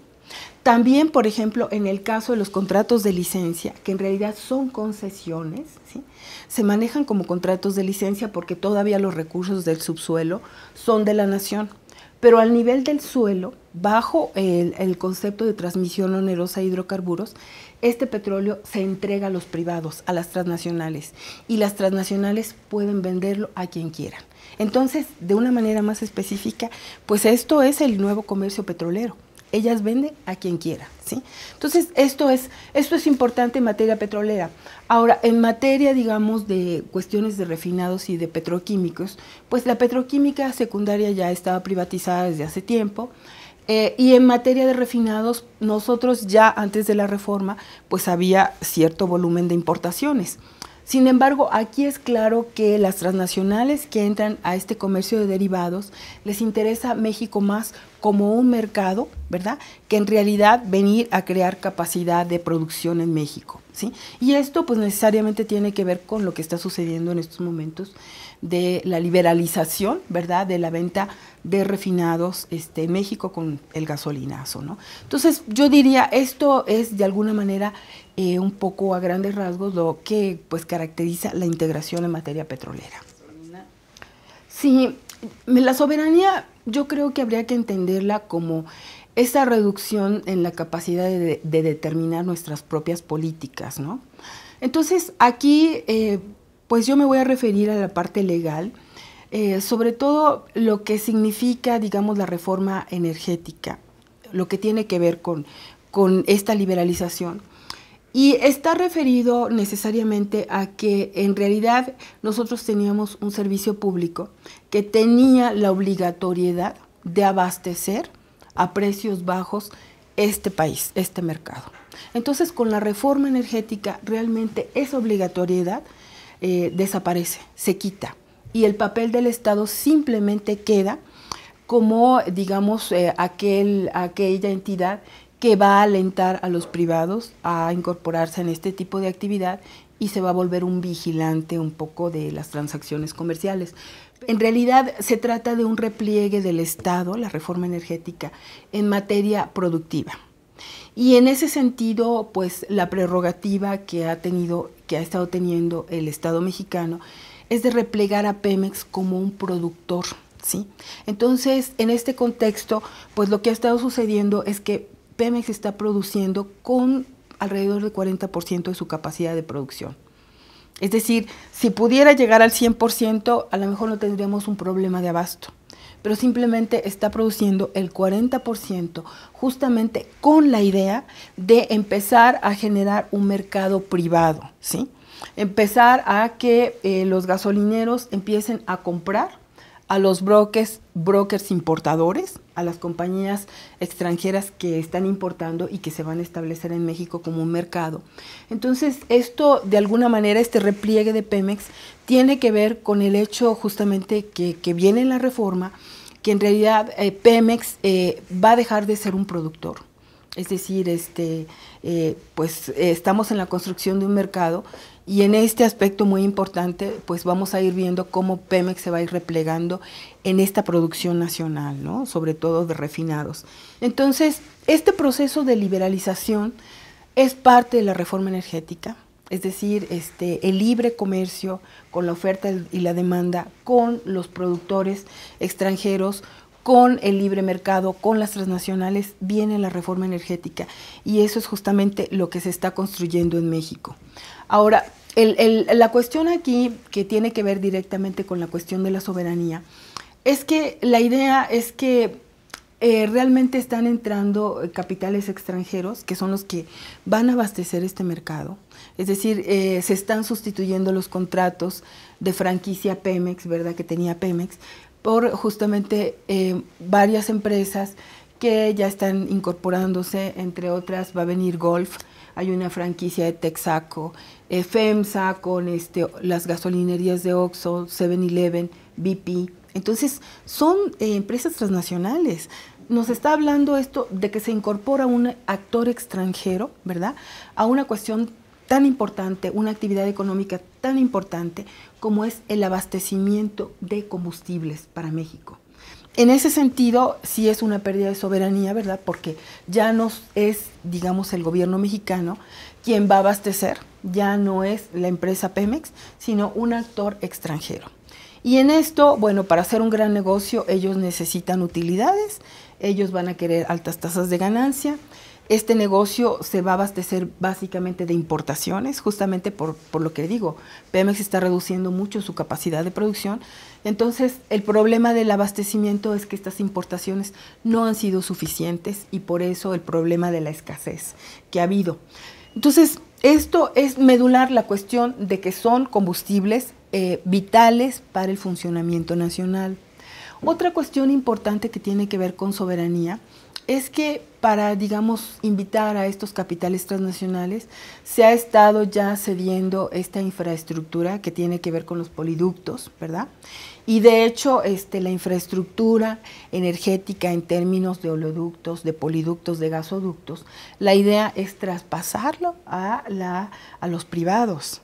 También, por ejemplo, en el caso de los contratos de licencia, que en realidad son concesiones, se manejan como contratos de licencia porque todavía los recursos del subsuelo son de la nación. Pero al nivel del suelo, bajo el, el concepto de transmisión onerosa de hidrocarburos, este petróleo se entrega a los privados, a las transnacionales, y las transnacionales pueden venderlo a quien quieran. Entonces, de una manera más específica, pues esto es el nuevo comercio petrolero ellas venden a quien quiera, ¿sí? Entonces, esto es, importante en materia petrolera. Ahora, en materia, digamos, de cuestiones de refinados y de petroquímicos, pues la petroquímica secundaria ya estaba privatizada desde hace tiempo. Eh, y en materia de refinados, nosotros ya antes de la reforma, pues había cierto volumen de importaciones. Sin embargo, aquí es claro que las transnacionales que entran a este comercio de derivados les interesa México más como un mercado, ¿verdad? Que en realidad venir a crear capacidad de producción en México, ¿sí? Y esto pues necesariamente tiene que ver con lo que está sucediendo en estos momentos de la liberalización, ¿verdad? De la venta de refinados este, en México con el gasolinazo, ¿no? Entonces yo diría, esto es de alguna manera eh, un poco a grandes rasgos lo que pues caracteriza la integración en materia petrolera. Sí, la soberanía yo creo que habría que entenderla como esa reducción en la capacidad de, determinar nuestras propias políticas, ¿no? Entonces aquí eh, pues yo me voy a referir a la parte legal, eh, sobre todo lo que significa, digamos, la reforma energética, lo que tiene que ver con, con esta liberalización y está referido necesariamente a que en realidad nosotros teníamos un servicio público que tenía la obligatoriedad de abastecer a precios bajos este país, este mercado. Entonces, con la reforma energética, realmente esa obligatoriedad eh, desaparece, se quita. Y el papel del Estado simplemente queda como, digamos, eh, aquel, aquella entidad que va a alentar a los privados a incorporarse en este tipo de actividad y se va a volver un vigilante un poco de las transacciones comerciales. En realidad se trata de un repliegue del Estado, la reforma energética, en materia productiva. Y en ese sentido, pues la prerrogativa que ha tenido, que ha estado teniendo el Estado mexicano es de replegar a Pemex como un productor, ¿sí? Entonces, en este contexto, pues lo que ha estado sucediendo es que Pemex está produciendo con alrededor del 40% de su capacidad de producción. Es decir, si pudiera llegar al 100%, a lo mejor no tendríamos un problema de abasto, pero simplemente está produciendo el 40% justamente con la idea de empezar a generar un mercado privado, ¿sí? Empezar a que eh, los gasolineros empiecen a comprar a los brokers, brokers importadores, a las compañías extranjeras que están importando y que se van a establecer en México como un mercado. Entonces, esto de alguna manera, este repliegue de Pemex tiene que ver con el hecho justamente que, viene la reforma, que en realidad eh, Pemex eh, va a dejar de ser un productor. Es decir, este, eh, pues estamos en la construcción de un mercado y en este aspecto muy importante, pues vamos a ir viendo cómo Pemex se va a ir replegando en esta producción nacional, ¿no? sobre todo de refinados. Entonces, este proceso de liberalización es parte de la reforma energética, es decir, este, el libre comercio con la oferta y la demanda, con los productores extranjeros, con el libre mercado, con las transnacionales, viene la reforma energética. Y eso es justamente lo que se está construyendo en México. Ahora, la cuestión aquí, que tiene que ver directamente con la cuestión de la soberanía, es que la idea es que eh, realmente están entrando eh, capitales extranjeros, que son los que van a abastecer este mercado. Es decir, eh, se están sustituyendo los contratos de franquicia Pemex, ¿verdad? Que tenía Pemex, por justamente eh, varias empresas que ya están incorporándose, entre otras va a venir Golf, hay una franquicia de Texaco, eh, FEMSA con este, las gasolinerías de Oxxo, 7-Eleven, BP. Entonces son eh, empresas transnacionales. Nos está hablando esto de que se incorpora un actor extranjero, ¿verdad? A una cuestión tan importante, una actividad económica tan importante como es el abastecimiento de combustibles para México. En ese sentido, sí es una pérdida de soberanía, ¿verdad? Porque ya no es, digamos, el gobierno mexicano quien va a abastecer, ya no es la empresa Pemex, sino un actor extranjero. Y en esto, bueno, para hacer un gran negocio ellos necesitan utilidades, ellos van a querer altas tasas de ganancia este negocio se va a abastecer básicamente de importaciones, justamente por, lo que digo, Pemex está reduciendo mucho su capacidad de producción, entonces el problema del abastecimiento es que estas importaciones no han sido suficientes y por eso el problema de la escasez que ha habido. Entonces, esto es medular la cuestión de que son combustibles eh, vitales para el funcionamiento nacional. Otra cuestión importante que tiene que ver con soberanía es que para, digamos, invitar a estos capitales transnacionales, se ha estado ya cediendo esta infraestructura que tiene que ver con los poliductos, ¿verdad? Y de hecho, este, la infraestructura energética en términos de oleoductos, de poliductos, de gasoductos, la idea es traspasarlo a los privados,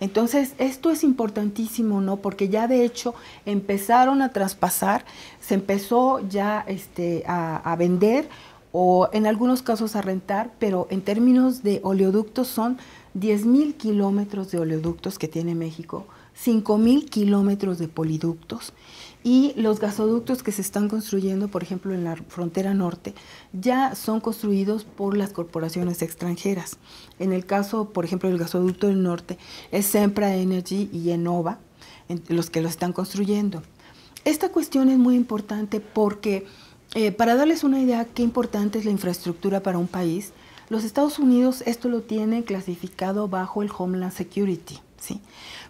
entonces, esto es importantísimo, ¿no? Porque ya de hecho empezaron a traspasar, se empezó ya este, a, vender o en algunos casos a rentar, pero en términos de oleoductos son 10.000 kilómetros de oleoductos que tiene México, 5.000 kilómetros de poliductos y los gasoductos que se están construyendo, por ejemplo, en la frontera norte, ya son construidos por las corporaciones extranjeras. En el caso, por ejemplo, del gasoducto del norte, es Sempra Energy y Enova los que lo están construyendo. Esta cuestión es muy importante porque, eh, para darles una idea qué importante es la infraestructura para un país, los Estados Unidos esto lo tiene clasificado bajo el Homeland Security. ¿sí?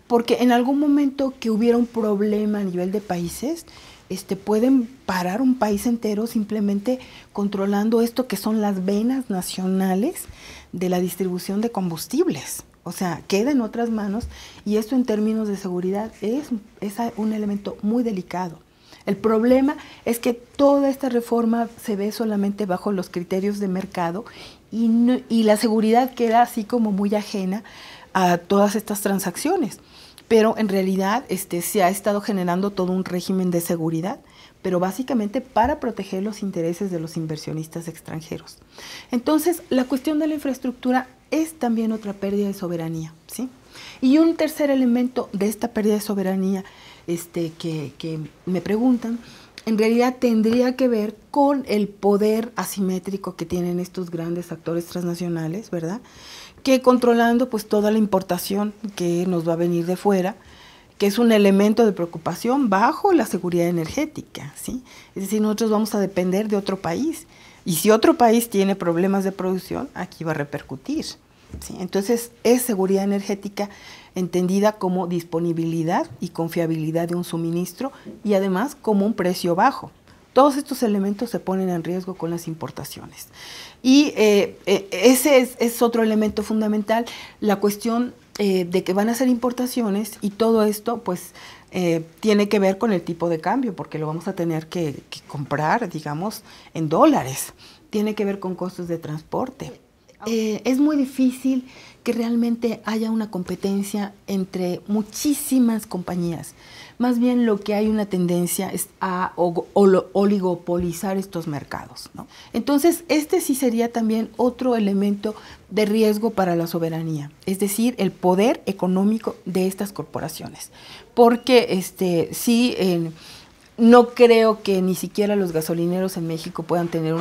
porque en algún momento que hubiera un problema a nivel de países, este, pueden parar un país entero simplemente controlando esto que son las venas nacionales de la distribución de combustibles. O sea, queda en otras manos y esto en términos de seguridad es, un elemento muy delicado. El problema es que toda esta reforma se ve solamente bajo los criterios de mercado y, y la seguridad queda así como muy ajena a todas estas transacciones pero en realidad este, se ha estado generando todo un régimen de seguridad pero básicamente para proteger los intereses de los inversionistas extranjeros. Entonces, la cuestión de la infraestructura es también otra pérdida de soberanía, ¿sí? Y un tercer elemento de esta pérdida de soberanía este, que, que me preguntan, en realidad tendría que ver con el poder asimétrico que tienen estos grandes actores transnacionales, ¿verdad? que controlando pues toda la importación que nos va a venir de fuera, que es un elemento de preocupación bajo la seguridad energética, ¿sí? Es decir, nosotros vamos a depender de otro país y si otro país tiene problemas de producción, aquí va a repercutir. Entonces, es seguridad energética entendida como disponibilidad y confiabilidad de un suministro y además como un precio bajo. Todos estos elementos se ponen en riesgo con las importaciones. Y eh, eh, ese es, otro elemento fundamental, la cuestión eh, de que van a ser importaciones y todo esto pues tiene que ver con el tipo de cambio, porque lo vamos a tener que, comprar, digamos, en dólares. Tiene que ver con costos de transporte. es muy difícil que realmente haya una competencia entre muchísimas compañías. Más bien lo que hay una tendencia es a oligopolizar estos mercados. ¿no? Entonces, este sí sería también otro elemento de riesgo para la soberanía, es decir, el poder económico de estas corporaciones. Porque este, sí... No creo que ni siquiera los gasolineros en México puedan tener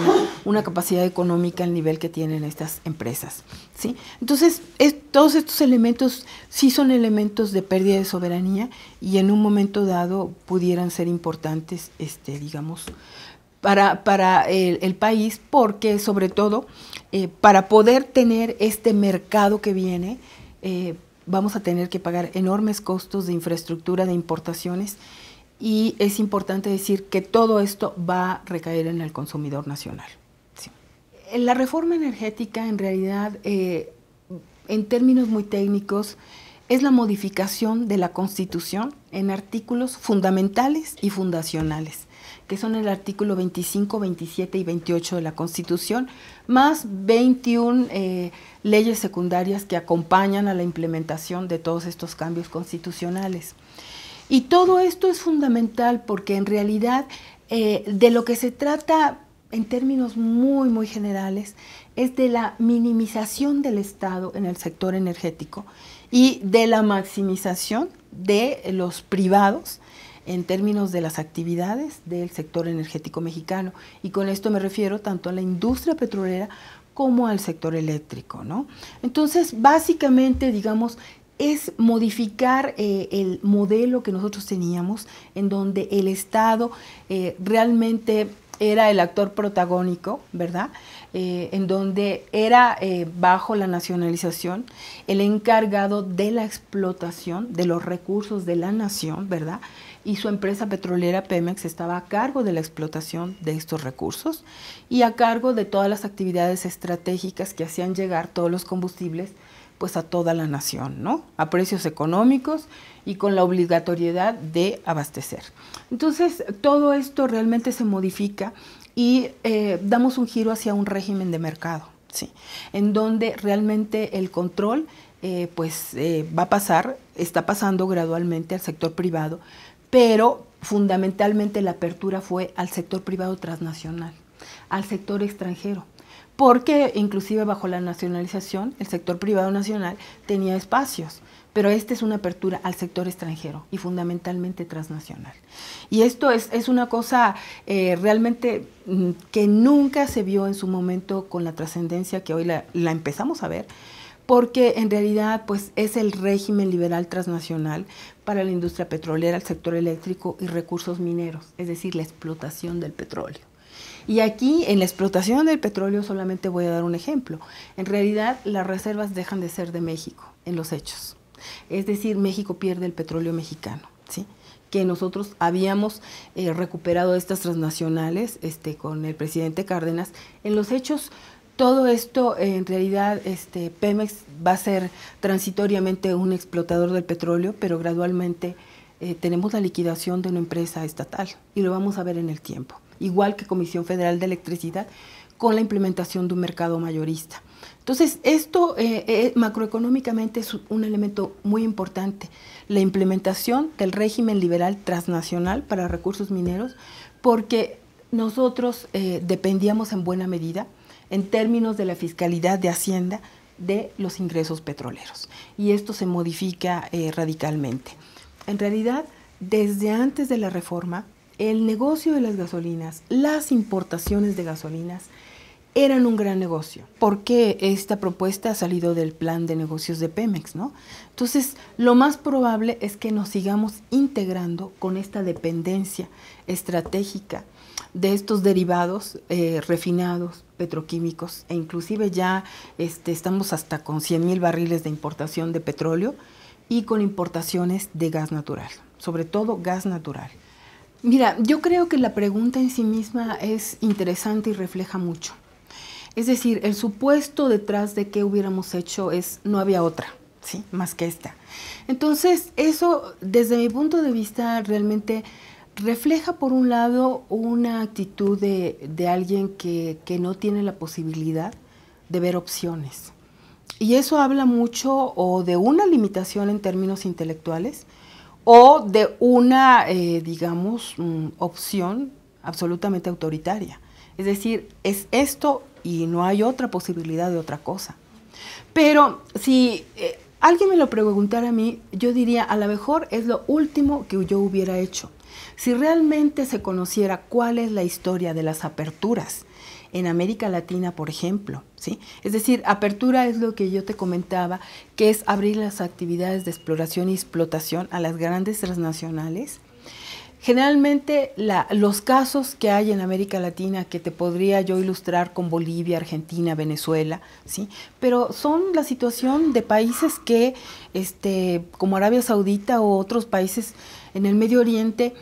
una, capacidad económica al nivel que tienen estas empresas. ¿sí? Entonces, todos estos elementos sí son elementos de pérdida de soberanía y en un momento dado pudieran ser importantes, este, digamos, para, el, país, porque sobre todo eh, para poder tener este mercado que viene, eh, vamos a tener que pagar enormes costos de infraestructura, de importaciones y es importante decir que todo esto va a recaer en el consumidor nacional. Eh, la reforma energética en realidad, eh, en términos muy técnicos, es la modificación de la Constitución en artículos fundamentales y fundacionales, que son el artículo 25, 27 y 28 de la Constitución, más 21 eh, leyes secundarias que acompañan a la implementación de todos estos cambios constitucionales. Y todo esto es fundamental porque en realidad eh, de lo que se trata en términos muy, muy generales es de la minimización del Estado en el sector energético y de la maximización de los privados en términos de las actividades del sector energético mexicano. Y con esto me refiero tanto a la industria petrolera como al sector eléctrico, ¿no? Entonces, básicamente, digamos, es modificar eh, el modelo que nosotros teníamos, en donde el Estado eh, realmente era el actor protagónico, ¿verdad? Eh, en donde era bajo la nacionalización el encargado de la explotación de los recursos de la nación, ¿verdad? Y su empresa petrolera Pemex estaba a cargo de la explotación de estos recursos y a cargo de todas las actividades estratégicas que hacían llegar todos los combustibles pues a toda la nación, ¿no? A precios económicos y con la obligatoriedad de abastecer. Entonces, todo esto realmente se modifica y eh, damos un giro hacia un régimen de mercado, ¿sí? En donde realmente el control eh, pues eh, va a pasar, está pasando gradualmente al sector privado, pero fundamentalmente la apertura fue al sector privado transnacional, al sector extranjero porque inclusive bajo la nacionalización el sector privado nacional tenía espacios, pero esta es una apertura al sector extranjero y fundamentalmente transnacional. Y esto es, una cosa eh, realmente mm, que nunca se vio en su momento con la trascendencia que hoy la, la empezamos a ver, porque en realidad pues es el régimen liberal transnacional para la industria petrolera, el sector eléctrico y recursos mineros, es decir, la explotación del petróleo. Y aquí en la explotación del petróleo solamente voy a dar un ejemplo. En realidad las reservas dejan de ser de México en los hechos. Es decir, México pierde el petróleo mexicano, ¿sí? que nosotros habíamos eh, recuperado estas transnacionales este, con el presidente Cárdenas. En los hechos, todo esto en realidad este, Pemex va a ser transitoriamente un explotador del petróleo, pero gradualmente eh, tenemos la liquidación de una empresa estatal y lo vamos a ver en el tiempo igual que Comisión Federal de Electricidad, con la implementación de un mercado mayorista. Entonces, esto eh, eh, macroeconómicamente es un elemento muy importante, la implementación del régimen liberal transnacional para recursos mineros, porque nosotros eh, dependíamos en buena medida, en términos de la fiscalidad de Hacienda, de los ingresos petroleros. Y esto se modifica radicalmente. En realidad, desde antes de la reforma, el negocio de las gasolinas, las importaciones de gasolinas, eran un gran negocio, porque esta propuesta ha salido del plan de negocios de Pemex, ¿no? Entonces, lo más probable es que nos sigamos integrando con esta dependencia estratégica de estos derivados eh, refinados, petroquímicos, e inclusive ya este, estamos hasta con 100 mil barriles de importación de petróleo y con importaciones de gas natural, sobre todo gas natural. Mira, yo creo que la pregunta en sí misma es interesante y refleja mucho. Es decir, el supuesto detrás de qué hubiéramos hecho es no había otra, ¿sí? Más que esta. Entonces, eso, desde mi punto de vista, realmente refleja por un lado una actitud de, alguien que, que, no tiene la posibilidad de ver opciones. Y eso habla mucho o de una limitación en términos intelectuales o de una, eh, digamos, mm, opción absolutamente autoritaria. Es decir, es esto y no hay otra posibilidad de otra cosa. Pero si eh, alguien me lo preguntara a mí, yo diría, a lo mejor es lo último que yo hubiera hecho. Si realmente se conociera cuál es la historia de las aperturas en América Latina, por ejemplo, es decir, apertura es lo que yo te comentaba, que es abrir las actividades de exploración y explotación a las grandes transnacionales. Generalmente los casos que hay en América Latina que te podría yo ilustrar con Bolivia, Argentina, Venezuela, ¿sí? pero son la situación de países que, este, como Arabia Saudita o otros países en el Medio Oriente,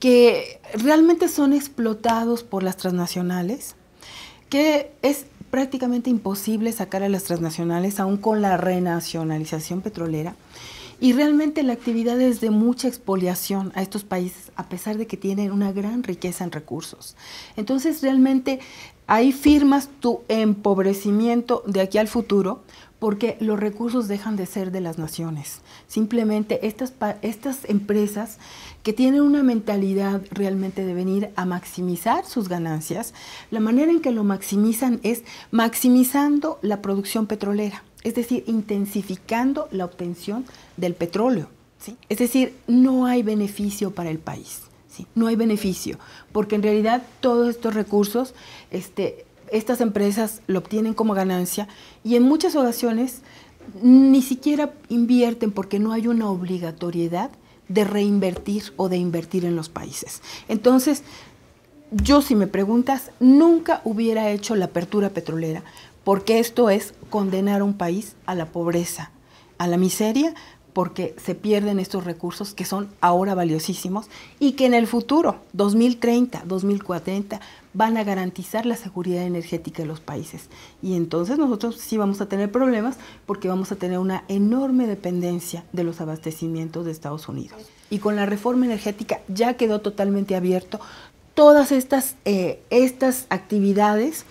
que realmente son explotados por las transnacionales, que es prácticamente imposible sacar a las transnacionales, aún con la renacionalización petrolera. Y realmente la actividad es de mucha expoliación a estos países, a pesar de que tienen una gran riqueza en recursos. Entonces, realmente ahí firmas tu empobrecimiento de aquí al futuro, porque los recursos dejan de ser de las naciones. Simplemente estas, estas empresas que tienen una mentalidad realmente de venir a maximizar sus ganancias, la manera en que lo maximizan es maximizando la producción petrolera, es decir, intensificando la obtención del petróleo. ¿sí? Es decir, no hay beneficio para el país. No hay beneficio, porque en realidad todos estos recursos, este, estas empresas lo obtienen como ganancia y en muchas ocasiones ni siquiera invierten porque no hay una obligatoriedad de reinvertir o de invertir en los países. Entonces, yo si me preguntas, nunca hubiera hecho la apertura petrolera, porque esto es condenar a un país a la pobreza, a la miseria, porque se pierden estos recursos que son ahora valiosísimos y que en el futuro, 2030, 2040, van a garantizar la seguridad energética de los países. Y entonces nosotros sí vamos a tener problemas porque vamos a tener una enorme dependencia de los abastecimientos de Estados Unidos. Y con la reforma energética ya quedó totalmente abierto todas estas, eh, estas actividades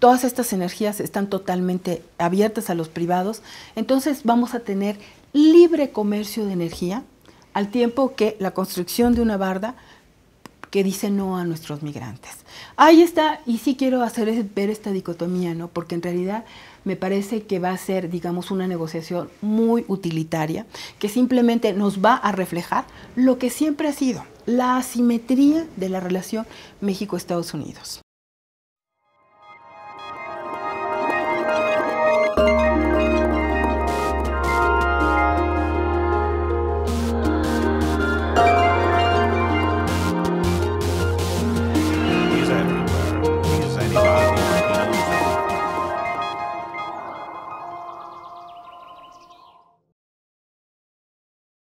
todas estas energías están totalmente abiertas a los privados, entonces vamos a tener libre comercio de energía, al tiempo que la construcción de una barda que dice no a nuestros migrantes. Ahí está, y sí quiero hacer ver esta dicotomía, ¿no? Porque en realidad me parece que va a ser, digamos, una negociación muy utilitaria, que simplemente nos va a reflejar lo que siempre ha sido, la asimetría de la relación México-Estados Unidos.